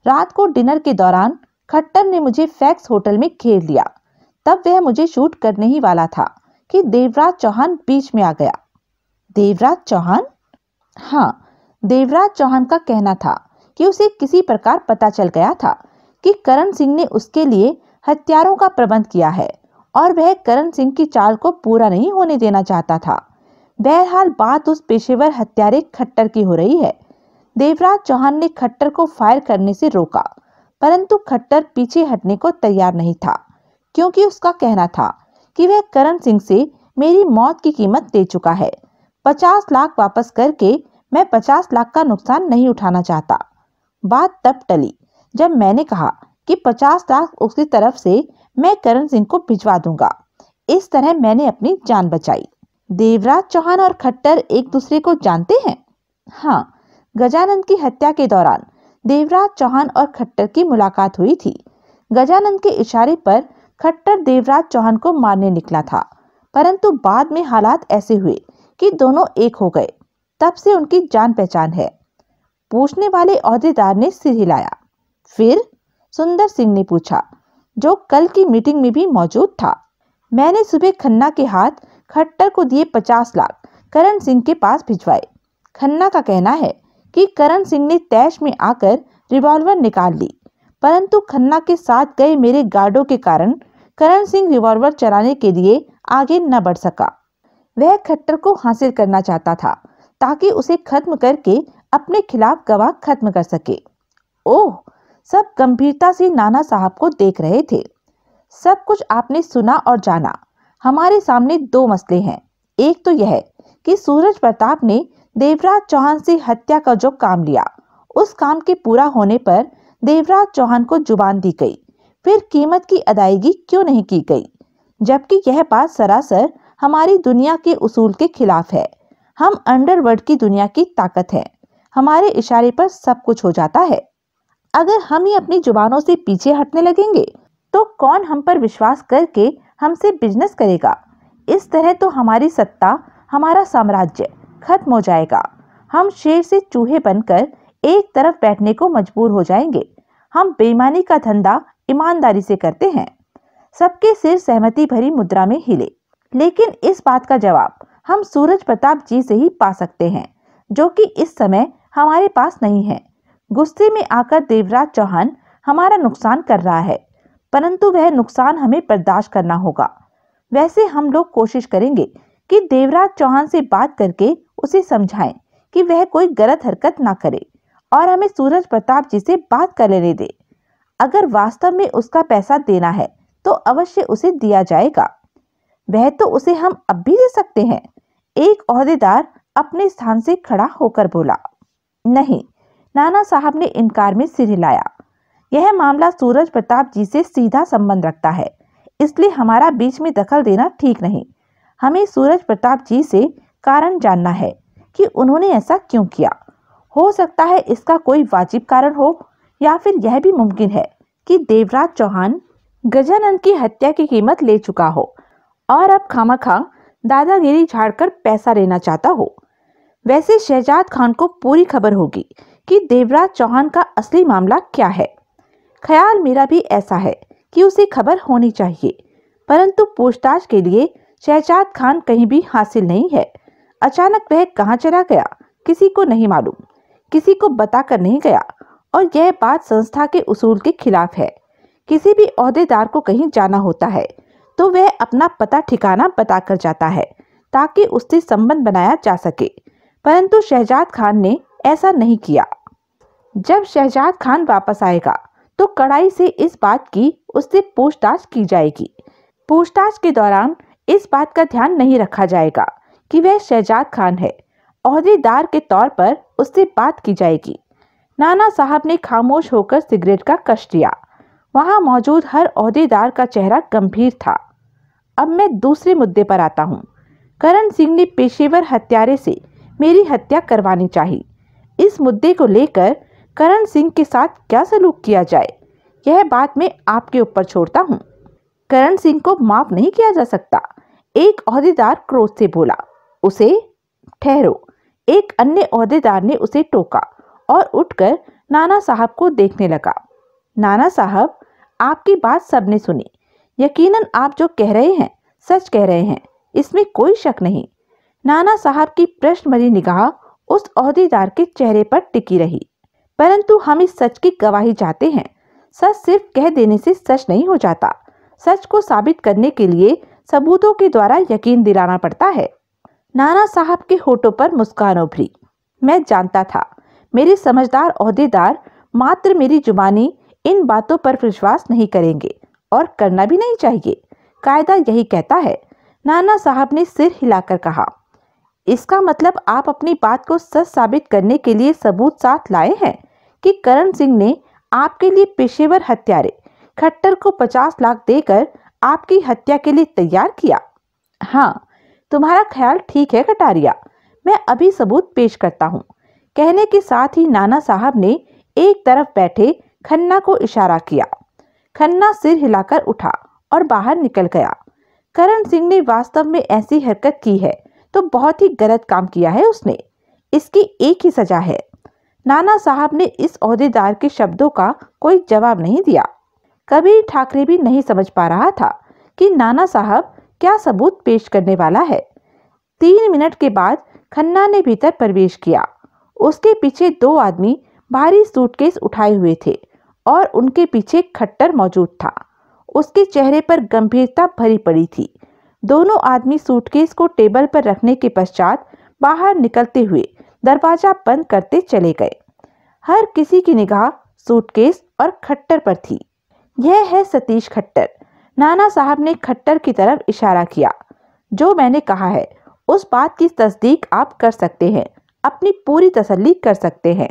रात को डिनर के दौरान खट्टर ने मुझे फैक्स होटल में घेर लिया तब वह मुझे शूट करने ही वाला था कि देवराज चौहान बीच में आ गया देवराज चौहान हाँ देवराज चौहान का कहना था कि उसे किसी प्रकार पता चल गया था कि करण सिंह ने उसके लिए हथियारों का प्रबंध किया है और वह करण सिंह की चाल को पूरा नहीं होने देना चाहता था बहरहाल बात उस पेशेवर हत्यारे खट्टर की हो रही है देवराज चौहान ने खट्टर को फायर करने से रोका परंतु खट्टर पीछे हटने को तैयार नहीं था क्योंकि उसका कहना था कि वह करण सिंह से मेरी मौत की कीमत दे चुका है पचास लाख वापस करके मैं पचास लाख का नुकसान नहीं उठाना चाहता बात तब टली जब मैंने कहा कि पचास लाख उसकी तरफ से मैं करण सिंह को भिजवा दूंगा इस तरह मैंने अपनी जान बचाई देवराज चौहान और खट्टर एक दूसरे को जानते हैं हाँ गजानंद की हत्या के दौरान देवराज चौहान और खट्टर की मुलाकात हुई थी गजानंद के इशारे पर खट्टर देवराज चौहान को मारने निकला था परंतु बाद में हालात ऐसे हुए कि दोनों एक हो गए तब से उनकी जान पहचान है पूछने वाले अहदेदार ने सिर हिलाया फिर सुंदर सिंह ने पूछा जो कल की मीटिंग में भी मौजूद था मैंने सुबह खन्ना के हाथ खट्टर को दिए पचास लाख करण सिंह के पास भिजवाए खन्ना का कहना है कि करण सिंह ने तैश में आकर रिवॉल्वर निकाल ली परंतु खन्ना के साथ गए मेरे गार्डों के कारण करण सिंह रिवॉल्वर चलाने के लिए आगे न बढ़ सका वह खट्टर को हासिल करना चाहता था ताकि उसे खत्म करके अपने खिलाफ गवाह खत्म कर सके ओह सब गंभीरता से नाना साहब को देख रहे थे सब कुछ आपने सुना और जाना हमारे सामने दो मसले हैं एक तो यह कि सूरज प्रताप ने देवराज चौहान से हत्या का जो काम लिया उस काम के पूरा होने पर देवराज चौहान को जुबान दी गई फिर कीमत की अदायगी क्यों नहीं की गई जबकि यह बात सरासर हमारी दुनिया के उसूल के खिलाफ है हम अंडरवर्ल्ड की दुनिया की ताकत है हमारे इशारे पर सब कुछ हो जाता है अगर हम ही अपनी जुबानों से पीछे हटने लगेंगे तो कौन हम पर विश्वास करके हमसे बिजनेस करेगा इस तरह तो हमारी सत्ता हमारा साम्राज्य खत्म हो जाएगा हम शेर से चूहे बनकर एक तरफ बैठने को मजबूर हो जाएंगे हम बेईमानी का धंधा ईमानदारी से करते हैं सबके सिर सहमति भरी मुद्रा में हिले लेकिन इस बात का जवाब हम सूरज प्रताप जी से ही पा सकते हैं जो कि इस समय हमारे पास नहीं है गुस्से में आकर देवराज चौहान हमारा नुकसान कर रहा है परंतु वह नुकसान हमें बर्दाश्त करना होगा वैसे हम लोग कोशिश करेंगे कि देवराज चौहान से बात करके उसे समझाएं कि वह कोई गलत हरकत ना करे और हमें सूरज प्रताप जी से बात कर लेने दे अगर वास्तव में उसका पैसा देना है तो अवश्य उसे दिया जाएगा वह तो उसे हम अब भी दे सकते हैं एक अहदेदार अपने स्थान से खड़ा होकर बोला नहीं नाना साहब ने इनकार में सिर हिलाया यह मामला सूरज प्रताप जी से सीधा संबंध रखता है इसलिए हमारा बीच में दखल देना ठीक नहीं हमें सूरज प्रताप जी से कारण जानना है कि उन्होंने ऐसा क्यों किया हो सकता है इसका कोई वाजिब कारण हो या फिर यह भी मुमकिन है कि देवराज चौहान गजानंद की हत्या की कीमत ले चुका हो और अब खामा खां दादागिरी झाड़कर पैसा लेना चाहता हो वैसे शहजाद खान को पूरी खबर होगी कि देवराज चौहान का असली मामला क्या है ख्याल मेरा भी ऐसा है कि उसे खबर होनी चाहिए परंतु पूछताछ के लिए शहजाद खान कहीं भी हासिल नहीं है अचानक वह कहाँ चला गया किसी को नहीं मालूम किसी को बताकर नहीं गया और यह बात संस्था के उसूल के खिलाफ है किसी भी अहदेदार को कहीं जाना होता है तो वह अपना पता ठिकाना बताकर जाता है ताकि उससे संबंध बनाया जा सके परंतु शहजाद खान ने ऐसा नहीं किया जब शहजाद खान वापस आएगा तो कड़ाई से इस बात की उससे पूछताछ की जाएगी पूछताछ के दौरान इस बात का ध्यान नहीं रखा जाएगा कि वह शहजाद खान है अहदेदार के तौर पर उससे बात की जाएगी नाना साहब ने खामोश होकर सिगरेट का कश दिया वहाँ मौजूद हर अहदेदार का चेहरा गंभीर था अब मैं दूसरे मुद्दे पर आता हूँ करण सिंह ने पेशेवर हत्यारे से मेरी हत्या करवानी चाहिए इस मुद्दे को लेकर करण सिंह के साथ क्या सलूक किया जाए यह बात मैं आपके ऊपर छोड़ता हूँ करण सिंह को माफ नहीं किया जा सकता एक अहदेदार क्रोध से बोला उसे ठहरो एक अन्य अहदेदार ने उसे टोका और उठकर नाना साहब को देखने लगा नाना साहब आपकी बात सबने सुनी यकीनन आप जो कह रहे हैं सच कह रहे हैं इसमें कोई शक नहीं नाना साहब की प्रश्न मरी निगाह उस अहदेदार के चेहरे पर टिकी रही परंतु हम इस सच की गवाही चाहते हैं सच सिर्फ कह देने से सच नहीं हो जाता सच को साबित करने के लिए सबूतों के द्वारा यकीन दिलाना पड़ता है नाना साहब के होठों पर मुस्कान उभरी मैं जानता था मेरे समझदार अहदेदार मात्र मेरी जुबानी इन बातों पर विश्वास नहीं करेंगे और करना भी नहीं चाहिए कायदा यही कहता है नाना साहब ने सिर हिलाकर कहा इसका मतलब आप अपनी बात को सच साबित करने के लिए सबूत साथ लाए हैं कि करण सिंह ने आपके लिए पेशेवर हत्यारे खट्टर को पचास लाख देकर आपकी हत्या के लिए तैयार किया हाँ तुम्हारा ख्याल ठीक है कटारिया मैं अभी सबूत पेश करता हूँ कहने के साथ ही नाना साहब ने एक तरफ बैठे खन्ना को इशारा किया खन्ना सिर हिलाकर उठा और बाहर निकल गया करण सिंह ने वास्तव में ऐसी हरकत की है तो बहुत ही गलत काम किया है उसने इसकी एक ही सजा है नाना साहब ने इस अहदेदार के शब्दों का कोई जवाब नहीं दिया कबीर ठाकरे भी नहीं समझ पा रहा था कि नाना साहब क्या सबूत पेश करने वाला है तीन मिनट के बाद खन्ना ने भीतर प्रवेश किया उसके पीछे दो आदमी भारी सूटकेस उठाए हुए थे और उनके पीछे खट्टर मौजूद था उसके चेहरे पर गंभीरता भरी पड़ी थी दोनों आदमी सूटकेस को टेबल पर रखने के पश्चात बाहर निकलते हुए दरवाजा बंद करते चले गए हर किसी की निगाह सूटकेस और खट्टर पर थी यह है सतीश खट्टर नाना साहब ने खट्टर की तरफ इशारा किया जो मैंने कहा है उस बात की तस्दीक आप कर सकते हैं अपनी पूरी तसल्ली कर सकते हैं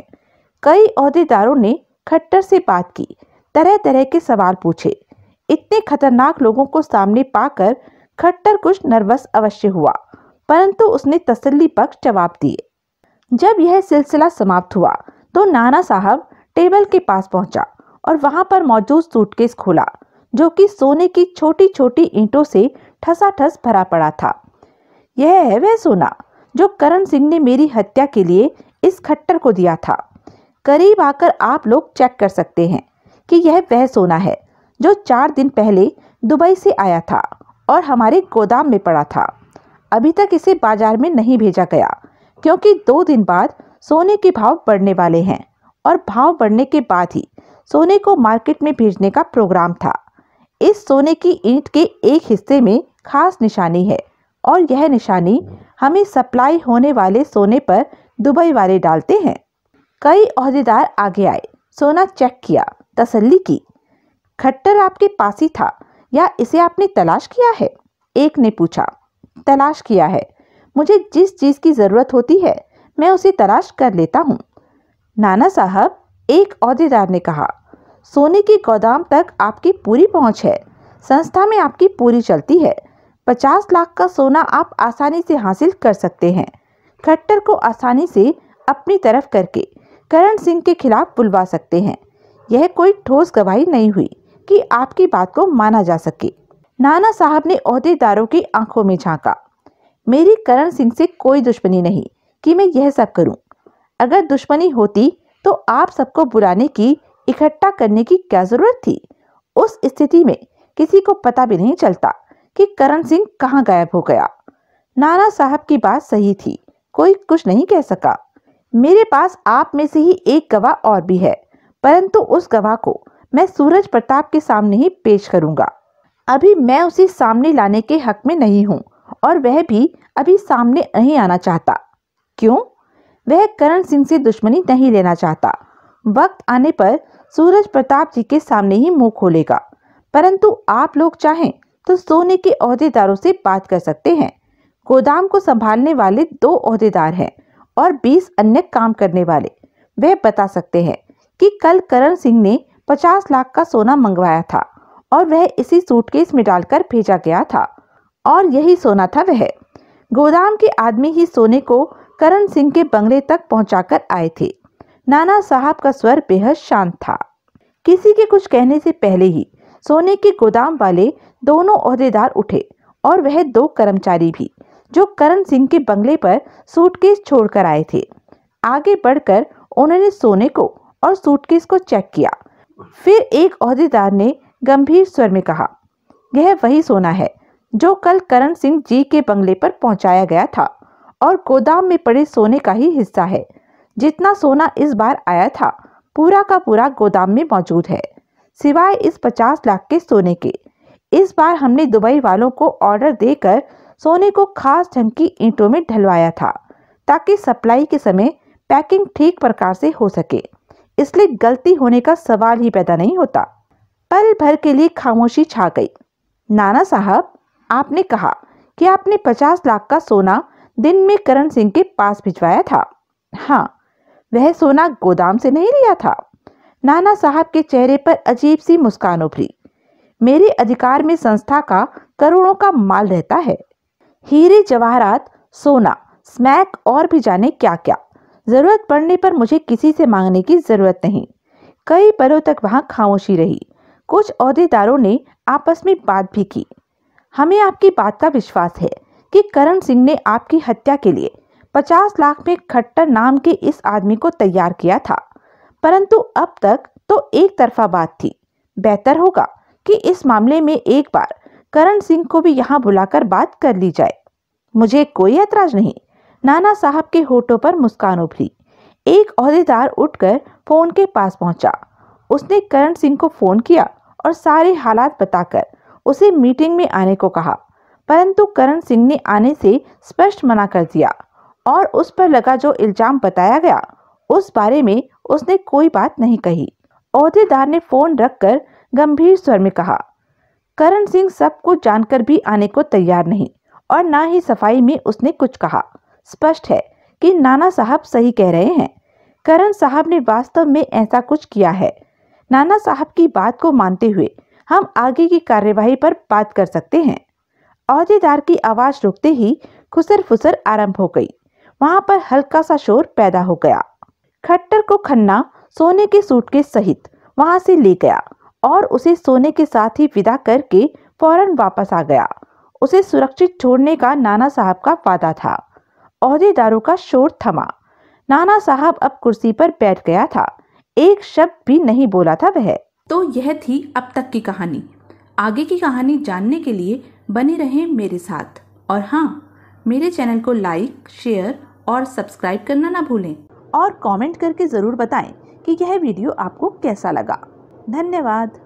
कई अहदेदारों ने खट्टर से बात की तरह तरह के सवाल पूछे इतने खतरनाक लोगों को सामने पाकर खट्टर कुछ नर्वस अवश्य हुआ परंतु उसने तसल्ली पक्ष जवाब दिए जब यह सिलसिला समाप्त हुआ तो नाना साहब टेबल के पास पहुंचा और वहां पर मौजूद सूटकेस खोला जो कि सोने की छोटी छोटी ईंटों से ठसा थस भरा पड़ा था यह है वह सोना जो करण सिंह ने मेरी हत्या के लिए इस खट्टर को दिया था करीब आकर आप लोग चेक कर सकते हैं कि यह वह सोना है जो चार दिन पहले दुबई से आया था और हमारे गोदाम में पड़ा था अभी तक इसे बाजार में नहीं भेजा गया क्योंकि दो दिन बाद सोने के भाव बढ़ने वाले हैं और भाव बढ़ने के बाद ही सोने को मार्केट में भेजने का प्रोग्राम था इस सोने की ईंट के एक हिस्से में खास निशानी है और यह निशानी हमें सप्लाई होने वाले सोने पर दुबई वाले डालते हैं कई अहदेदार आगे आए सोना चेक किया तसल्ली की खट्टर आपके पास ही था या इसे आपने तलाश किया है एक ने पूछा तलाश किया है मुझे जिस चीज़ की ज़रूरत होती है मैं उसे तलाश कर लेता हूँ नाना साहब एक अहदेदार ने कहा सोने के गोदाम तक आपकी पूरी पहुंच है संस्था में आपकी पूरी चलती है पचास लाख का सोना आप आसानी से हासिल कर सकते हैं खट्टर को आसानी से अपनी तरफ करके करण सिंह के खिलाफ बुलवा सकते हैं यह कोई ठोस गवाही नहीं हुई कि आपकी बात को माना जा सके नाना साहब ने अहदेदारों की आंखों में झांका मेरी करण सिंह से कोई दुश्मनी नहीं कि मैं यह सब करूं। अगर दुश्मनी होती तो आप सबको बुलाने की इकट्ठा करने की क्या जरूरत थी उस स्थिति में किसी को पता भी नहीं चलता कि करण सिंह कहाँ गायब हो गया नाना साहब की बात सही थी कोई कुछ नहीं कह सका मेरे पास आप में से ही एक गवाह और भी है परंतु उस गवाह को मैं सूरज प्रताप के सामने ही पेश करूंगा अभी मैं उसे सामने लाने के हक में नहीं हूं और वह भी अभी सामने नहीं आना चाहता क्यों वह करण सिंह से दुश्मनी नहीं लेना चाहता वक्त आने पर सूरज प्रताप जी के सामने ही मुंह खोलेगा परंतु आप लोग चाहें तो सोने के अहदेदारों से बात कर सकते हैं गोदाम को संभालने वाले दो अहदेदार हैं और 20 अन्य काम करने वाले वे बता सकते हैं कि कल करण सिंह ने 50 लाख का सोना मंगवाया था और वह इसी सूटकेस में डालकर भेजा गया था और यही सोना था वह गोदाम के आदमी ही सोने को करण सिंह के बंगले तक पहुंचाकर आए थे नाना साहब का स्वर बेहद शांत था किसी के कुछ कहने से पहले ही सोने के गोदाम वाले दोनों अहदेदार उठे और वह दो कर्मचारी भी जो करण सिंह के बंगले पर सूटकेस छोड़कर आए थे आगे बढ़कर उन्होंने सोने को और सूटकेस को चेक किया फिर एक अहदेदार ने गंभीर स्वर में कहा यह वही सोना है जो कल करण सिंह जी के बंगले पर पहुंचाया गया था और गोदाम में पड़े सोने का ही हिस्सा है जितना सोना इस बार आया था पूरा का पूरा गोदाम में मौजूद है सिवाय इस पचास लाख के सोने के इस बार हमने दुबई वालों को ऑर्डर देकर सोने को खास ढंग की ईंटों में ढलवाया था ताकि सप्लाई के समय पैकिंग ठीक प्रकार से हो सके इसलिए गलती होने का सवाल ही पैदा नहीं होता पल भर के लिए खामोशी छा गई नाना साहब आपने कहा कि आपने पचास लाख का सोना दिन में करण सिंह के पास भिजवाया था हाँ वह सोना गोदाम से नहीं लिया था नाना साहब के चेहरे पर अजीब सी मुस्कान उभरी मेरे अधिकार में संस्था का करोड़ों का माल रहता है हीरे जवाहरात सोना स्मैक और भी जाने क्या क्या जरूरत पड़ने पर मुझे किसी से मांगने की जरूरत नहीं कई पलों तक वहाँ खामोशी रही कुछ अहदेदारों ने आपस में बात भी की हमें आपकी बात का विश्वास है कि करण सिंह ने आपकी हत्या के लिए पचास लाख में खट्टर नाम के इस आदमी को तैयार किया था परंतु अब तक तो एक तरफा बात थी बेहतर होगा कि इस मामले में एक बार करण सिंह को भी यहाँ बुलाकर बात कर ली जाए मुझे कोई ऐतराज नहीं नाना साहब के होठों पर मुस्कान उभरी एक अहदेदार उठकर फोन के पास पहुंचा उसने करण सिंह को फोन किया और सारे हालात बताकर उसे मीटिंग में आने को कहा परंतु करण सिंह ने आने से स्पष्ट मना कर दिया और उस पर लगा जो इल्जाम बताया गया उस बारे में उसने कोई बात नहीं कही अहदेदार ने फोन रखकर गंभीर स्वर में कहा करण सिंह सब कुछ जानकर भी आने को तैयार नहीं और ना ही सफाई में उसने कुछ कहा स्पष्ट है कि नाना साहब सही कह रहे हैं करण साहब ने वास्तव में ऐसा कुछ किया है नाना साहब की बात को मानते हुए हम आगे की कार्यवाही पर बात कर सकते हैं अहदेदार की आवाज़ रुकते ही खुसर फुसर आरंभ हो गई वहां पर हल्का सा शोर पैदा हो गया खट्टर को खन्ना सोने के सूटकेस सहित वहां से ले गया और उसे सोने के साथ ही विदा करके फौरन वापस आ गया उसे सुरक्षित छोड़ने का नाना साहब का वादा था अहदेदारों का शोर थमा नाना साहब अब कुर्सी पर बैठ गया था एक शब्द भी नहीं बोला था वह तो यह थी अब तक की कहानी आगे की कहानी जानने के लिए बने रहें मेरे साथ और हाँ मेरे चैनल को लाइक शेयर और सब्सक्राइब करना ना भूलें और कमेंट करके ज़रूर बताएं कि यह वीडियो आपको कैसा लगा धन्यवाद